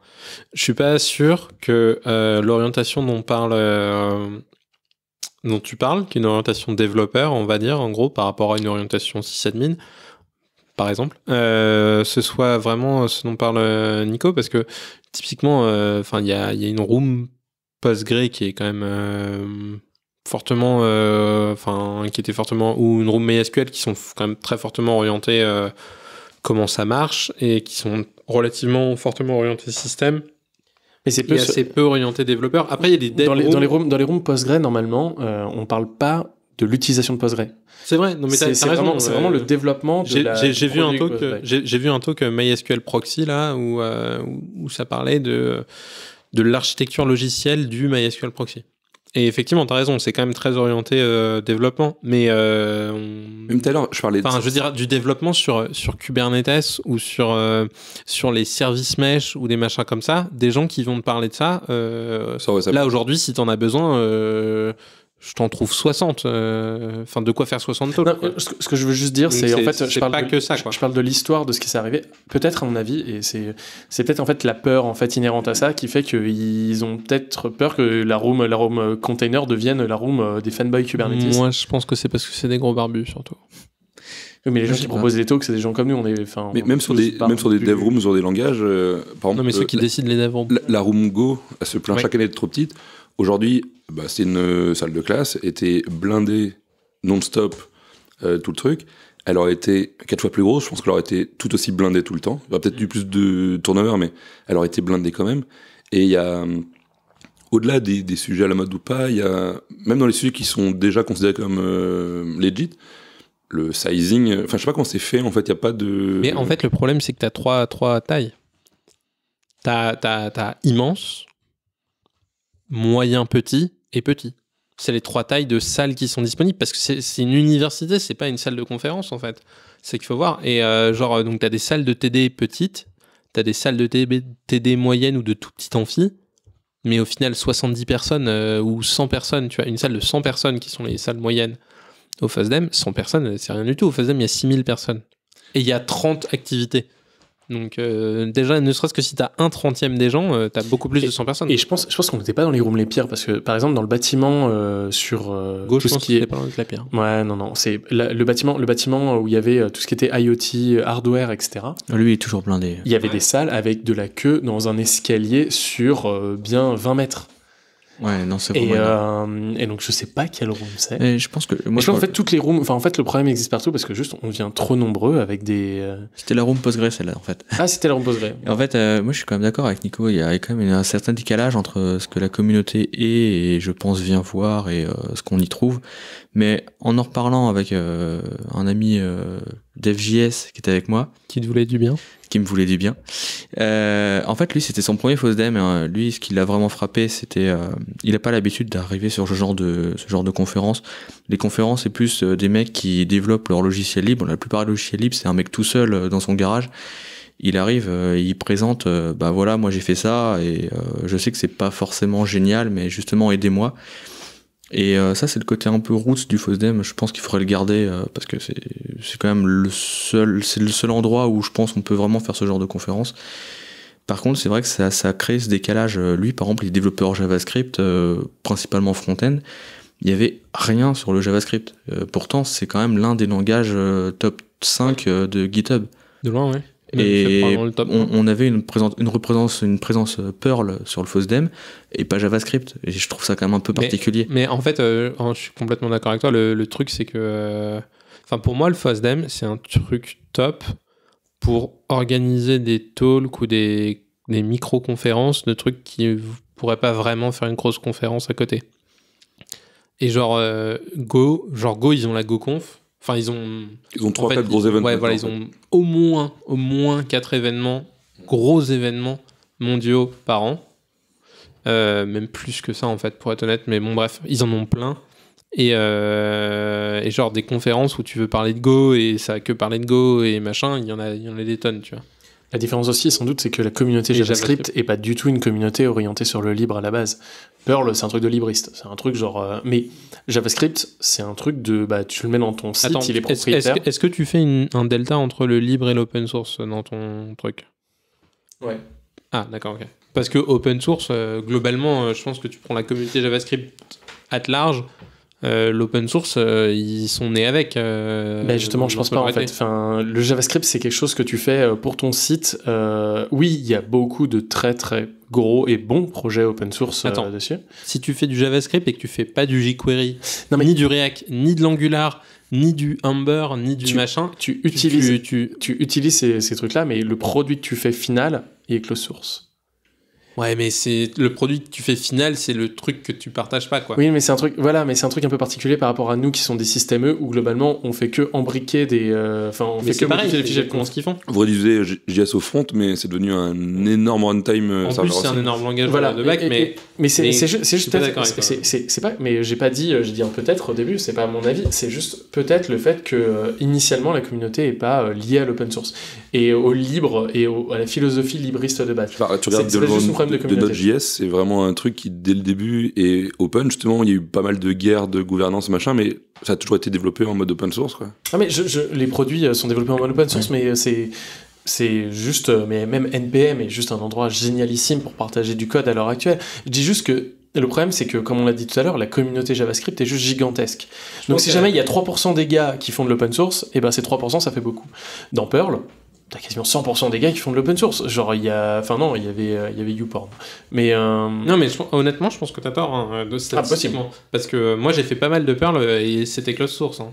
je suis pas sûr que euh, l'orientation euh, dont tu parles, qui est une orientation développeur, on va dire, en gros, par rapport à une orientation sysadmin, par exemple, ce soit vraiment ce dont parle Nico, parce que typiquement, enfin, il y a, une room Postgre qui est quand même fortement, euh, enfin, qui était fortement, ou une room MySQL qui sont quand même très fortement orientés euh, comment ça marche et qui sont relativement fortement orientés système. Mais c'est peu, assez peu orienté développeur. Après, il y a des dans les, rooms. Dans les rooms, dans les rooms Postgre, normalement, euh, on parle pas de l'utilisation de Postgre. C'est vrai, non, mais c'est, vraiment, vraiment, le développement j'ai, vu un talk, j'ai, vu un talk MySQL Proxy, là, où, où, ça parlait de, de l'architecture logicielle du MySQL Proxy. Et effectivement, tu as raison, c'est quand même très orienté euh, développement. Mais euh, même tout à l'heure, je parlais. Enfin, je veux dire du développement sur sur Kubernetes ou sur euh, sur les services mesh ou des machins comme ça. Des gens qui vont te parler de ça. Euh, ça, ça là aujourd'hui, si tu en as besoin, je t'en trouve 60. Euh, enfin, de quoi faire 60 taux. Ce, que je veux juste dire, c'est en fait, je parle, pas que ça, quoi. je parle de l'histoire de ce qui s'est arrivé. Peut-être, à mon avis, et c'est peut-être en fait la peur en fait inhérente à ça qui fait qu'ils ont peut-être peur que la room, la room container devienne la room euh, des fanboys Kubernetes. Moi, je pense que c'est parce que c'est des gros barbus surtout. mais les gens qui proposent des talks, c'est des gens comme nous. On est, mais même, sur des, même sur des dev rooms, sur des langages. Euh, par non, mais ceux qui décident les dev La, room Go, elle se plaint chaque année de trop petite. Aujourd'hui, bah, c'est une euh, salle de classe, était blindée non-stop, euh, tout le truc. Elle aurait été quatre fois plus grosse, je pense qu'elle aurait été tout aussi blindée tout le temps. Il y aurait peut-être mm. eu plus de turnover, mais elle aurait été blindée quand même. Et il y a, euh, au-delà des, des, sujets à la mode ou pas, il y a, même dans les sujets qui sont déjà considérés comme legit, le sizing, enfin je sais pas comment c'est fait, en fait il n'y a pas de... Mais en fait le problème c'est que tu as trois, trois tailles. Tu as immense, moyen petit et petit. C'est les trois tailles de salles qui sont disponibles parce que c'est une université, c'est pas une salle de conférence en fait. C'est qu'il faut voir. Et euh, genre, euh, donc t'as des salles de TD petites, t'as des salles de TD, moyennes ou de tout petit amphi, mais au final 70 personnes euh, ou 100 personnes, tu as une salle de 100 personnes qui sont les salles moyennes au FASDEM, 100 personnes, c'est rien du tout. Au FASDEM, il y a 6000 personnes. Et il y a 30 activités. Donc euh, déjà, ne serait-ce que si t'as un trentième des gens, euh, t'as beaucoup plus de 100 personnes. Et je pense, pense qu'on n'était pas dans les rooms les pires parce que, par exemple, dans le bâtiment euh, sur gauche, je pense ce qui est la pire. Ouais, non, non, c'est le bâtiment, le bâtiment où il y avait tout ce qui était IoT, hardware, etc. Ah, lui, il est toujours blindé. Il y avait des salles avec de la queue dans un escalier sur bien 20 mètres. Ouais, non, c'est et, euh, et donc je sais pas quelle room c'est. je pense que moi, je en fait toutes les rooms, enfin en fait le problème existe partout parce que juste on vient trop nombreux avec des. Euh, c'était la room PostgreSQL celle-là en fait. Ah c'était la room PostgreSQL. En fait, euh, moi je suis quand même d'accord avec Nico. Il y a quand même un certain décalage entre ce que la communauté est et je pense vient voir et euh, ce qu'on y trouve. Mais en en reparlant avec un ami DevJS qui était avec moi. Qui te voulait du bien. Qui me voulait du bien. Euh, en fait, lui, c'était son premier FOSDEM. Hein. Lui, ce qui l'a vraiment frappé, c'était. Euh, il n'a pas l'habitude d'arriver sur ce genre, de, ce conférence. Les conférences, c'est plus euh, des mecs qui développent leur logiciel libre. La plupart des logiciels libres, c'est un mec tout seul dans son garage. Il arrive, il présente bah voilà, moi j'ai fait ça et je sais que c'est pas forcément génial, mais justement, aidez-moi. Et euh, ça, c'est le côté un peu roots du Fosdem. Je pense qu'il faudrait le garder euh, parce que c'est quand même le seul, c'est le seul endroit où je pense qu'on peut vraiment faire ce genre de conférence. Par contre, c'est vrai que ça, ça crée ce décalage. Euh, lui, par exemple, les développeurs JavaScript, principalement front-end, il n'y avait rien sur le JavaScript. pourtant, c'est quand même l'un des langages top 5 de GitHub. De loin, oui. Et on, avait une présence, une, présence, une présence euh, Perl sur le FOSDEM et pas JavaScript. Et je trouve ça quand même un peu particulier. Mais, en fait, euh, oh, je suis complètement d'accord avec toi. Le, truc, c'est que. Euh, enfin, pour moi, le FOSDEM, c'est un truc top pour organiser des talks ou des, des micro-conférences de trucs qui ne pourraient pas vraiment faire une grosse conférence à côté. Et genre, Go, genre Go, ils ont la GoConf Enfin, ils ont. Ils ont trois, gros événements. ils ont au moins, au moins quatre événements, gros événements mondiaux par an. Euh, même plus que ça, en fait, pour être honnête. Mais bon, bref, ils en ont plein. Euh, et, genre des conférences où tu veux parler de Go et ça a que parler de Go et machin, il y il y en a des tonnes, tu vois. La différence aussi, sans doute, c'est que la communauté JavaScript n'est pas du tout une communauté orientée sur le libre à la base. Perl, c'est un truc de libriste. C'est un truc genre. Euh, mais JavaScript, c'est un truc de. Bah, tu le mets dans ton site, il est propriétaire. Est-ce, que tu fais un delta entre le libre et l'open source dans ton truc Ouais. Ah, d'accord, ok. Parce que open source, euh, globalement, euh, je pense que tu prends la communauté JavaScript à large, euh, l'open source, euh, ils sont nés avec. Mais euh, bah, justement, je pense pas en fait. Enfin, le JavaScript, c'est quelque chose que tu fais pour ton site. oui, il y a beaucoup de très très gros et bons projets open source dessus. Si tu fais du JavaScript et que tu fais pas du jQuery, ni du React, ni de l'Angular, ni du Humber, ni du machin, tu utilises, tu, utilises ces, ces trucs-là, mais le produit que tu fais final, est close source. Ouais, mais c'est le produit que tu fais final, c'est le truc que tu partages pas, quoi. Oui, mais c'est un truc, voilà, mais c'est un truc un peu particulier par rapport à nous qui sont des systèmes E où globalement on fait que embriquer des, euh, enfin, on fait que pareil, fichiers comment ce qu'ils font. Vous réduisez JS au front, mais c'est devenu un énorme runtime. Euh, en plus, c'est un énorme langage euh, de bac, mais mais c'est juste c'est pas, mais j'ai pas dit, Je dis peut-être au début, c'est pas mon avis, c'est juste peut-être le fait que initialement la communauté est pas liée à l'open source et au libre et à la philosophie libriste de base. Tu regardes de, Node.js, c'est vraiment un truc qui, dès le début, est open. Justement, il y a eu pas mal de guerres de gouvernance, machin, mais ça a toujours été développé en mode open source. mais les produits euh, sont développés en mode open source, mais euh, c'est c'est juste, euh, mais même NPM est juste un endroit génialissime pour partager du code à l'heure actuelle. Je dis juste que le problème, c'est que, comme on l'a dit tout à l'heure, la communauté JavaScript est juste gigantesque. Donc, si jamais il y a 3% des gars qui font de l'open source, et eh ben ces 3%, ça fait beaucoup. Dans Perl, t'as quasiment 100% des gars qui font de l'open source. Genre, il y a. Enfin, non, il y avait, euh, il y avait YouPorn. Mais. Euh, non, mais honnêtement, je pense que t'as tort hein, de ah, statistiquement. parce que euh, moi, j'ai fait pas mal de perles et c'était close source. Hein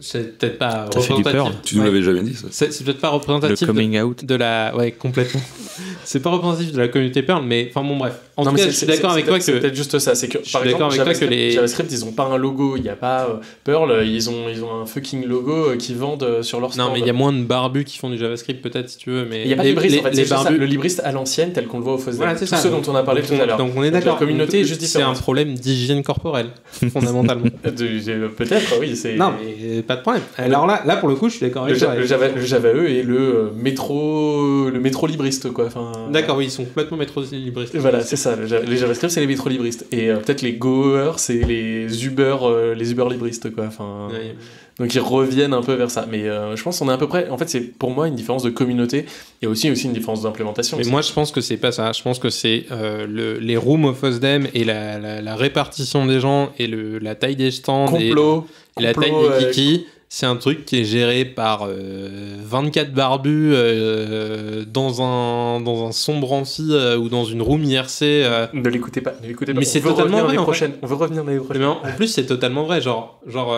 c'est peut-être pas représentatif. tu nous l'avais jamais dit ça. C'est, peut-être pas représentatif. Le coming de, out. De la, ouais, complètement. [laughs] c'est pas représentatif de la communauté Pearl, mais enfin bon, bref. En non, tout cas, je suis d'accord avec toi que. C'est peut-être juste ça. C'est que, je suis d'accord avec toi que les. JavaScript, ils ont pas un logo. Il y a pas. Euh, Pearl. ils ont, ils ont un fucking logo euh, qu'ils vendent euh, sur leur site. Non, mais il y a moins de barbus qui font du JavaScript, peut-être, si tu veux. Mais il y a pas les, de libristes, les, barbus... Le libriste à l'ancienne, tel qu'on le voit au FOSDEM. Voilà, c'est ce dont on a parlé tout à l'heure. Donc on est d'accord. La communauté est juste C'est un problème d'hygiène corporelle, [laughs] fondamentalement. Peut-être, oui. Non, mais pas de problème. Alors là, là pour le coup, je suis d'accord avec toi. Le, Java, est et le métro, le métro libriste, quoi. Enfin, d'accord, oui, ils sont complètement métro libristes. Voilà, c'est ça. Les JavaScript, c'est les métro libristes. Et peut-être les Goers, c'est les Uber, les Uber libristes, quoi. Enfin, Donc ils reviennent un peu vers ça. Mais je pense qu'on est à peu près. En fait, c'est pour moi une différence de communauté. et aussi, aussi une différence d'implémentation. Mais moi, je pense que c'est pas ça. Je pense que c'est le, les rooms of FOSDEM et la, répartition des gens et le, la taille des stands. Complot. Et la taille des Kiki, c'est un truc qui est géré par 24 euh, barbus euh, dans, un, dans un sombre euh, ou dans une room IRC. Ne l'écoutez pas, ne l'écoutez pas. Mais c'est totalement vrai. On veut revenir dans les Mais en, plus, c'est totalement vrai. Genre, genre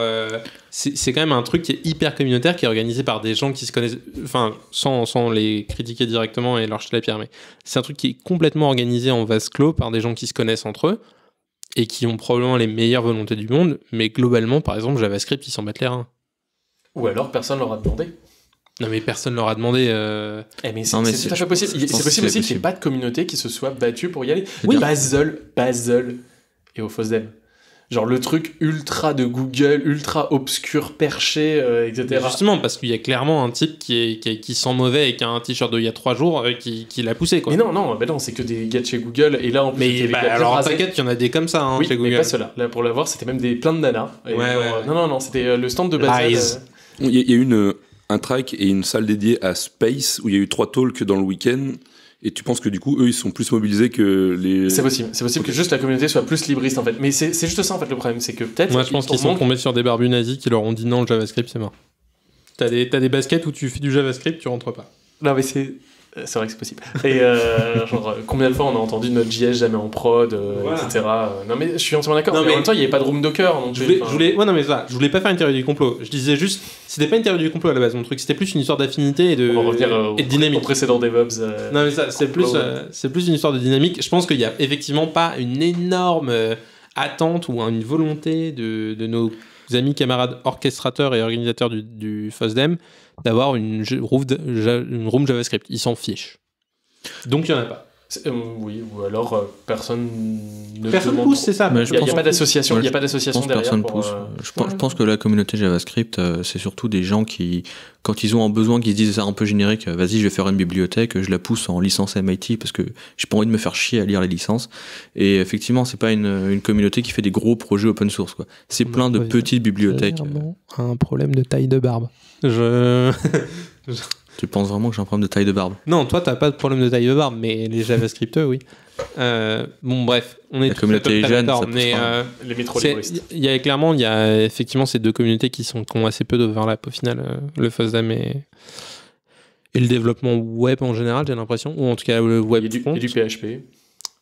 c'est quand même un truc qui est hyper communautaire, qui est organisé par des gens qui se connaissent, enfin, sans, sans les critiquer directement et leur jeter la pierre, mais c'est un truc qui est complètement organisé en vase clos par des gens qui se connaissent entre eux et qui ont probablement les meilleures volontés du monde, mais globalement, par exemple, JavaScript, ils s'en battent les reins. Ou alors personne leur a demandé. Non mais personne leur a demandé. Euh, eh mais c'est possible. C'est possible, aussi qu'il n'y ait pas de communauté qui se soit battue pour y aller. Oui. Basel, et au Fosdem genre le truc ultra de Google, ultra obscur, perché, euh, etc. justement, parce qu'il y a clairement un type qui, qui, sent mauvais et qui a un t-shirt d'il y a trois jours euh, qui, qui l'a poussé. Quoi. Mais non, non, bah non c'est que des gars chez Google. Et là, en plus, mais bah, alors t'inquiète, il y en a des comme ça hein, chez Google. Mais pas ceux-là. Là, pour l'avoir, c'était même des plein de nanas. ouais, ouais, ouais. Non, non, non, c'était euh, le stand de base. Il y, a eu un track et une salle dédiée à Space où il y a eu trois talks dans le week-end. Et tu penses que du coup, eux, ils sont plus mobilisés que les. C'est possible. C'est possible que juste la communauté soit plus libriste en fait. Mais c'est juste ça en fait le problème, c'est que peut-être. Moi, je pense qu'ils sont tombés sur des barbus nazis qui leur ont dit non, le JavaScript c'est mort. T'as des, des baskets où tu fais du JavaScript, tu rentres pas. Non, mais c'est. Euh, c'est vrai que c'est possible. Et euh, [laughs] genre, euh, combien de fois on a entendu notre JS jamais en prod, etc. Non, mais je suis entièrement d'accord. Mais, en même temps, il n'y avait pas de room docker. je, voulais, voulais, non, mais ça, je voulais pas faire une théorie du complot. Je disais juste, c'était pas une théorie du complot à la base, mon truc. C'était plus une histoire d'affinité et de, revenir, et dynamique. précédent DevOps. non, mais ça, c'est plus, c'est plus une histoire de dynamique. Je pense qu'il n'y a effectivement pas une énorme attente ou une volonté de, nos amis, camarades orchestrateurs et organisateurs du, du FOSDEM d'avoir une, une room JavaScript. Ils s'en fichent. Donc il n'y en a pas. Euh, oui, ou alors euh, personne ne pousse, c'est ça. je il n'y a, pas d'association. a pas d'association derrière. Personne pousse. Euh, je, pense, que la communauté JavaScript, c'est surtout des gens qui, quand ils ont un besoin, qui se disent ça un peu générique. Vas-y, je vais faire une bibliothèque. Je la pousse en licence MIT parce que j'ai pas envie de me faire chier à lire les licences. Et effectivement, c'est pas une, une, communauté qui fait des gros projets open source. Quoi. C'est plein de petites bibliothèques. Un problème de taille de barbe. Je. [laughs] Tu penses vraiment que j'ai un problème de taille de barbe Non, toi, t'as pas de problème de taille de barbe, mais les javascript, oui. Euh, bon, bref, on est la communauté euh, les métro Il y a clairement, il y a effectivement ces deux communautés qui sont ont assez peu d'overlap au final, euh, le FOSDAM et, le développement web en général, j'ai l'impression, ou en tout cas le web. et du PHP.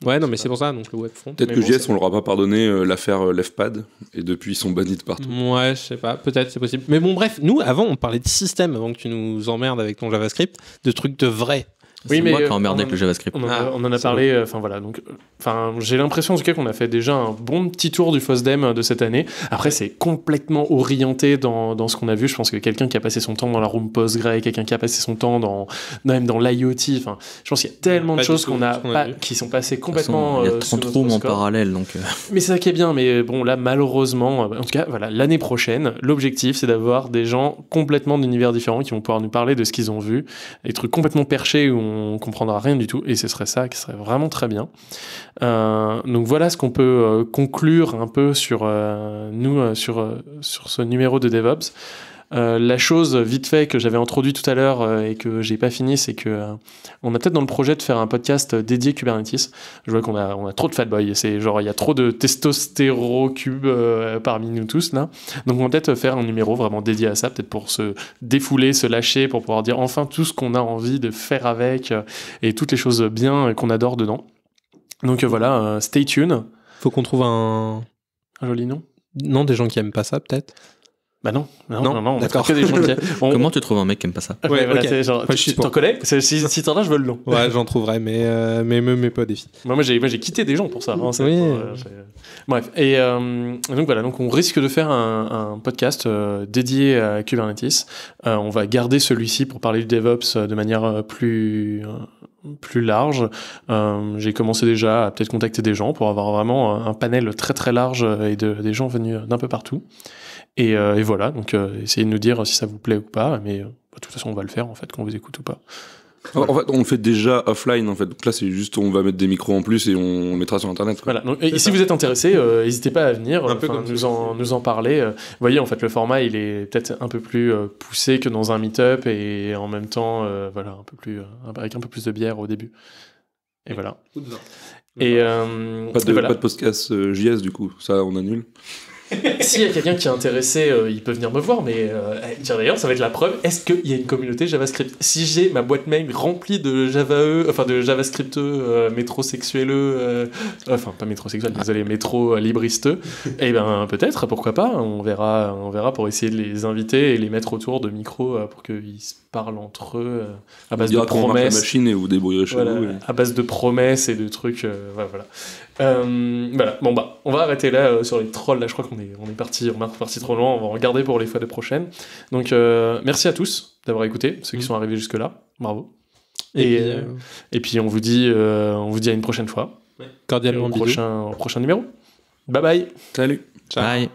Ouais, non, mais c'est pour ça, donc le webfront. Peut-être que JS, on leur a pas pardonné euh, l'affaire euh, Lefpad et depuis, ils sont bannis de partout. Ouais, je sais pas, peut-être, c'est possible. Mais bon, bref, nous, avant, on parlait de système, avant que tu nous emmerdes avec ton JavaScript, de trucs de vrai. Oui, mais moi qui euh, avec le JavaScript. On en, a ah. parlé. Euh, enfin voilà, donc, enfin, j'ai l'impression en tout cas qu'on a fait déjà un bon petit tour du FOSDEM euh, de cette année. Après, c'est complètement orienté dans, ce qu'on a vu. Je pense que quelqu'un qui a passé son temps dans la room Postgre, quelqu'un qui a passé son temps dans même dans l'IoT. je pense qu'il y a tellement de choses qu'on a, qui sont passées complètement. Il y a rooms en parallèle, donc. Mais c'est ça qui est bien. Mais bon, là, malheureusement, en tout cas, voilà, l'année prochaine, l'objectif, c'est d'avoir des gens complètement d'univers différents qui vont pouvoir nous parler de ce qu'ils ont vu, des trucs complètement perchés où comprendra rien du tout. Et ce serait ça qui serait vraiment très bien. Euh, donc voilà ce qu'on peut euh, conclure un peu sur euh, nous, sur ce numéro de DevOps. Euh, la chose vite fait que j'avais introduit tout à l'heure euh, et que j'ai pas fini, c'est que euh, on a peut-être dans le projet de faire un podcast dédié Kubernetes. Je vois qu'on a, on a trop de fatboy. C'est genre il y a trop de testostéro cube parmi nous tous là. Donc on va peut-être faire un numéro vraiment dédié à ça, peut-être pour se défouler, se lâcher, pour pouvoir dire enfin tout ce qu'on a envie de faire avec et toutes les choses bien qu'on adore dedans. Donc voilà, stay tuned. Faut qu'on trouve un... un joli nom. Non, des gens qui aiment pas ça peut-être. Bah non, non, non, d'accord. [laughs] Comment tu trouves un mec qui aime pas ça Ouais, genre, tu t'en connais Si, t'en as, je veux le nom. [laughs] Ouais, j'en trouverai, mais, euh, mais me mets pas au défi. Moi, moi, j'ai quitté des gens pour ça. Hein, euh, euh, bref, et donc voilà, donc on risque de faire un, podcast dédié à Kubernetes. on va garder celui-ci pour parler du DevOps de manière plus plus large. j'ai commencé déjà à peut-être contacter des gens pour avoir vraiment un panel très très large et de, des gens venus d'un peu partout. Euh, et, voilà, donc euh, essayez de nous dire si ça vous plaît ou pas, mais euh, bah, de toute façon on va le faire en fait, qu'on vous écoute ou pas. En fait, on le fait déjà offline. En fait, donc là, c'est juste, on va mettre des micros en plus et on mettra sur internet. Voilà. Donc, et si vous êtes intéressé, n'hésitez pas à venir, un peu nous en, parler. Vous voyez, en fait, le format, il est peut-être un peu plus poussé que dans un meet-up et en même temps, voilà, un peu plus avec un peu plus de bière au début. Et voilà. Et, et voilà. pas de podcast JS du coup, ça on annule. [laughs] S'il y a quelqu'un qui est intéressé, euh, il peut venir me voir, mais euh, eh, d'ailleurs, ça va être la preuve. Est-ce qu'il y a une communauté JavaScript Si j'ai ma boîte mail remplie de Java, e, enfin de JavaScript e, euh, e, enfin pas métrosexuel, désolé, métro libristeux, [laughs] eh ben peut-être, pourquoi pas hein, On verra, on verra pour essayer de les inviter et les mettre autour de micro pour qu'ils se parlent entre eux à base de promesses. machine et vous débrouillerez À base de promesses et de trucs, voilà. Euh, voilà, bon bah, on va arrêter là euh, sur les trolls. Là, je crois qu'on est, on est parti, on est parti trop loin. On va regarder pour les fois de prochaine. Donc, euh, merci à tous d'avoir écouté, ceux qui mm. sont arrivés jusque là. Bravo. Et, et, puis, on vous dit, on vous dit à une prochaine fois. Cordialement. Au prochain, prochain numéro. Bye bye. Salut. Ciao. Bye.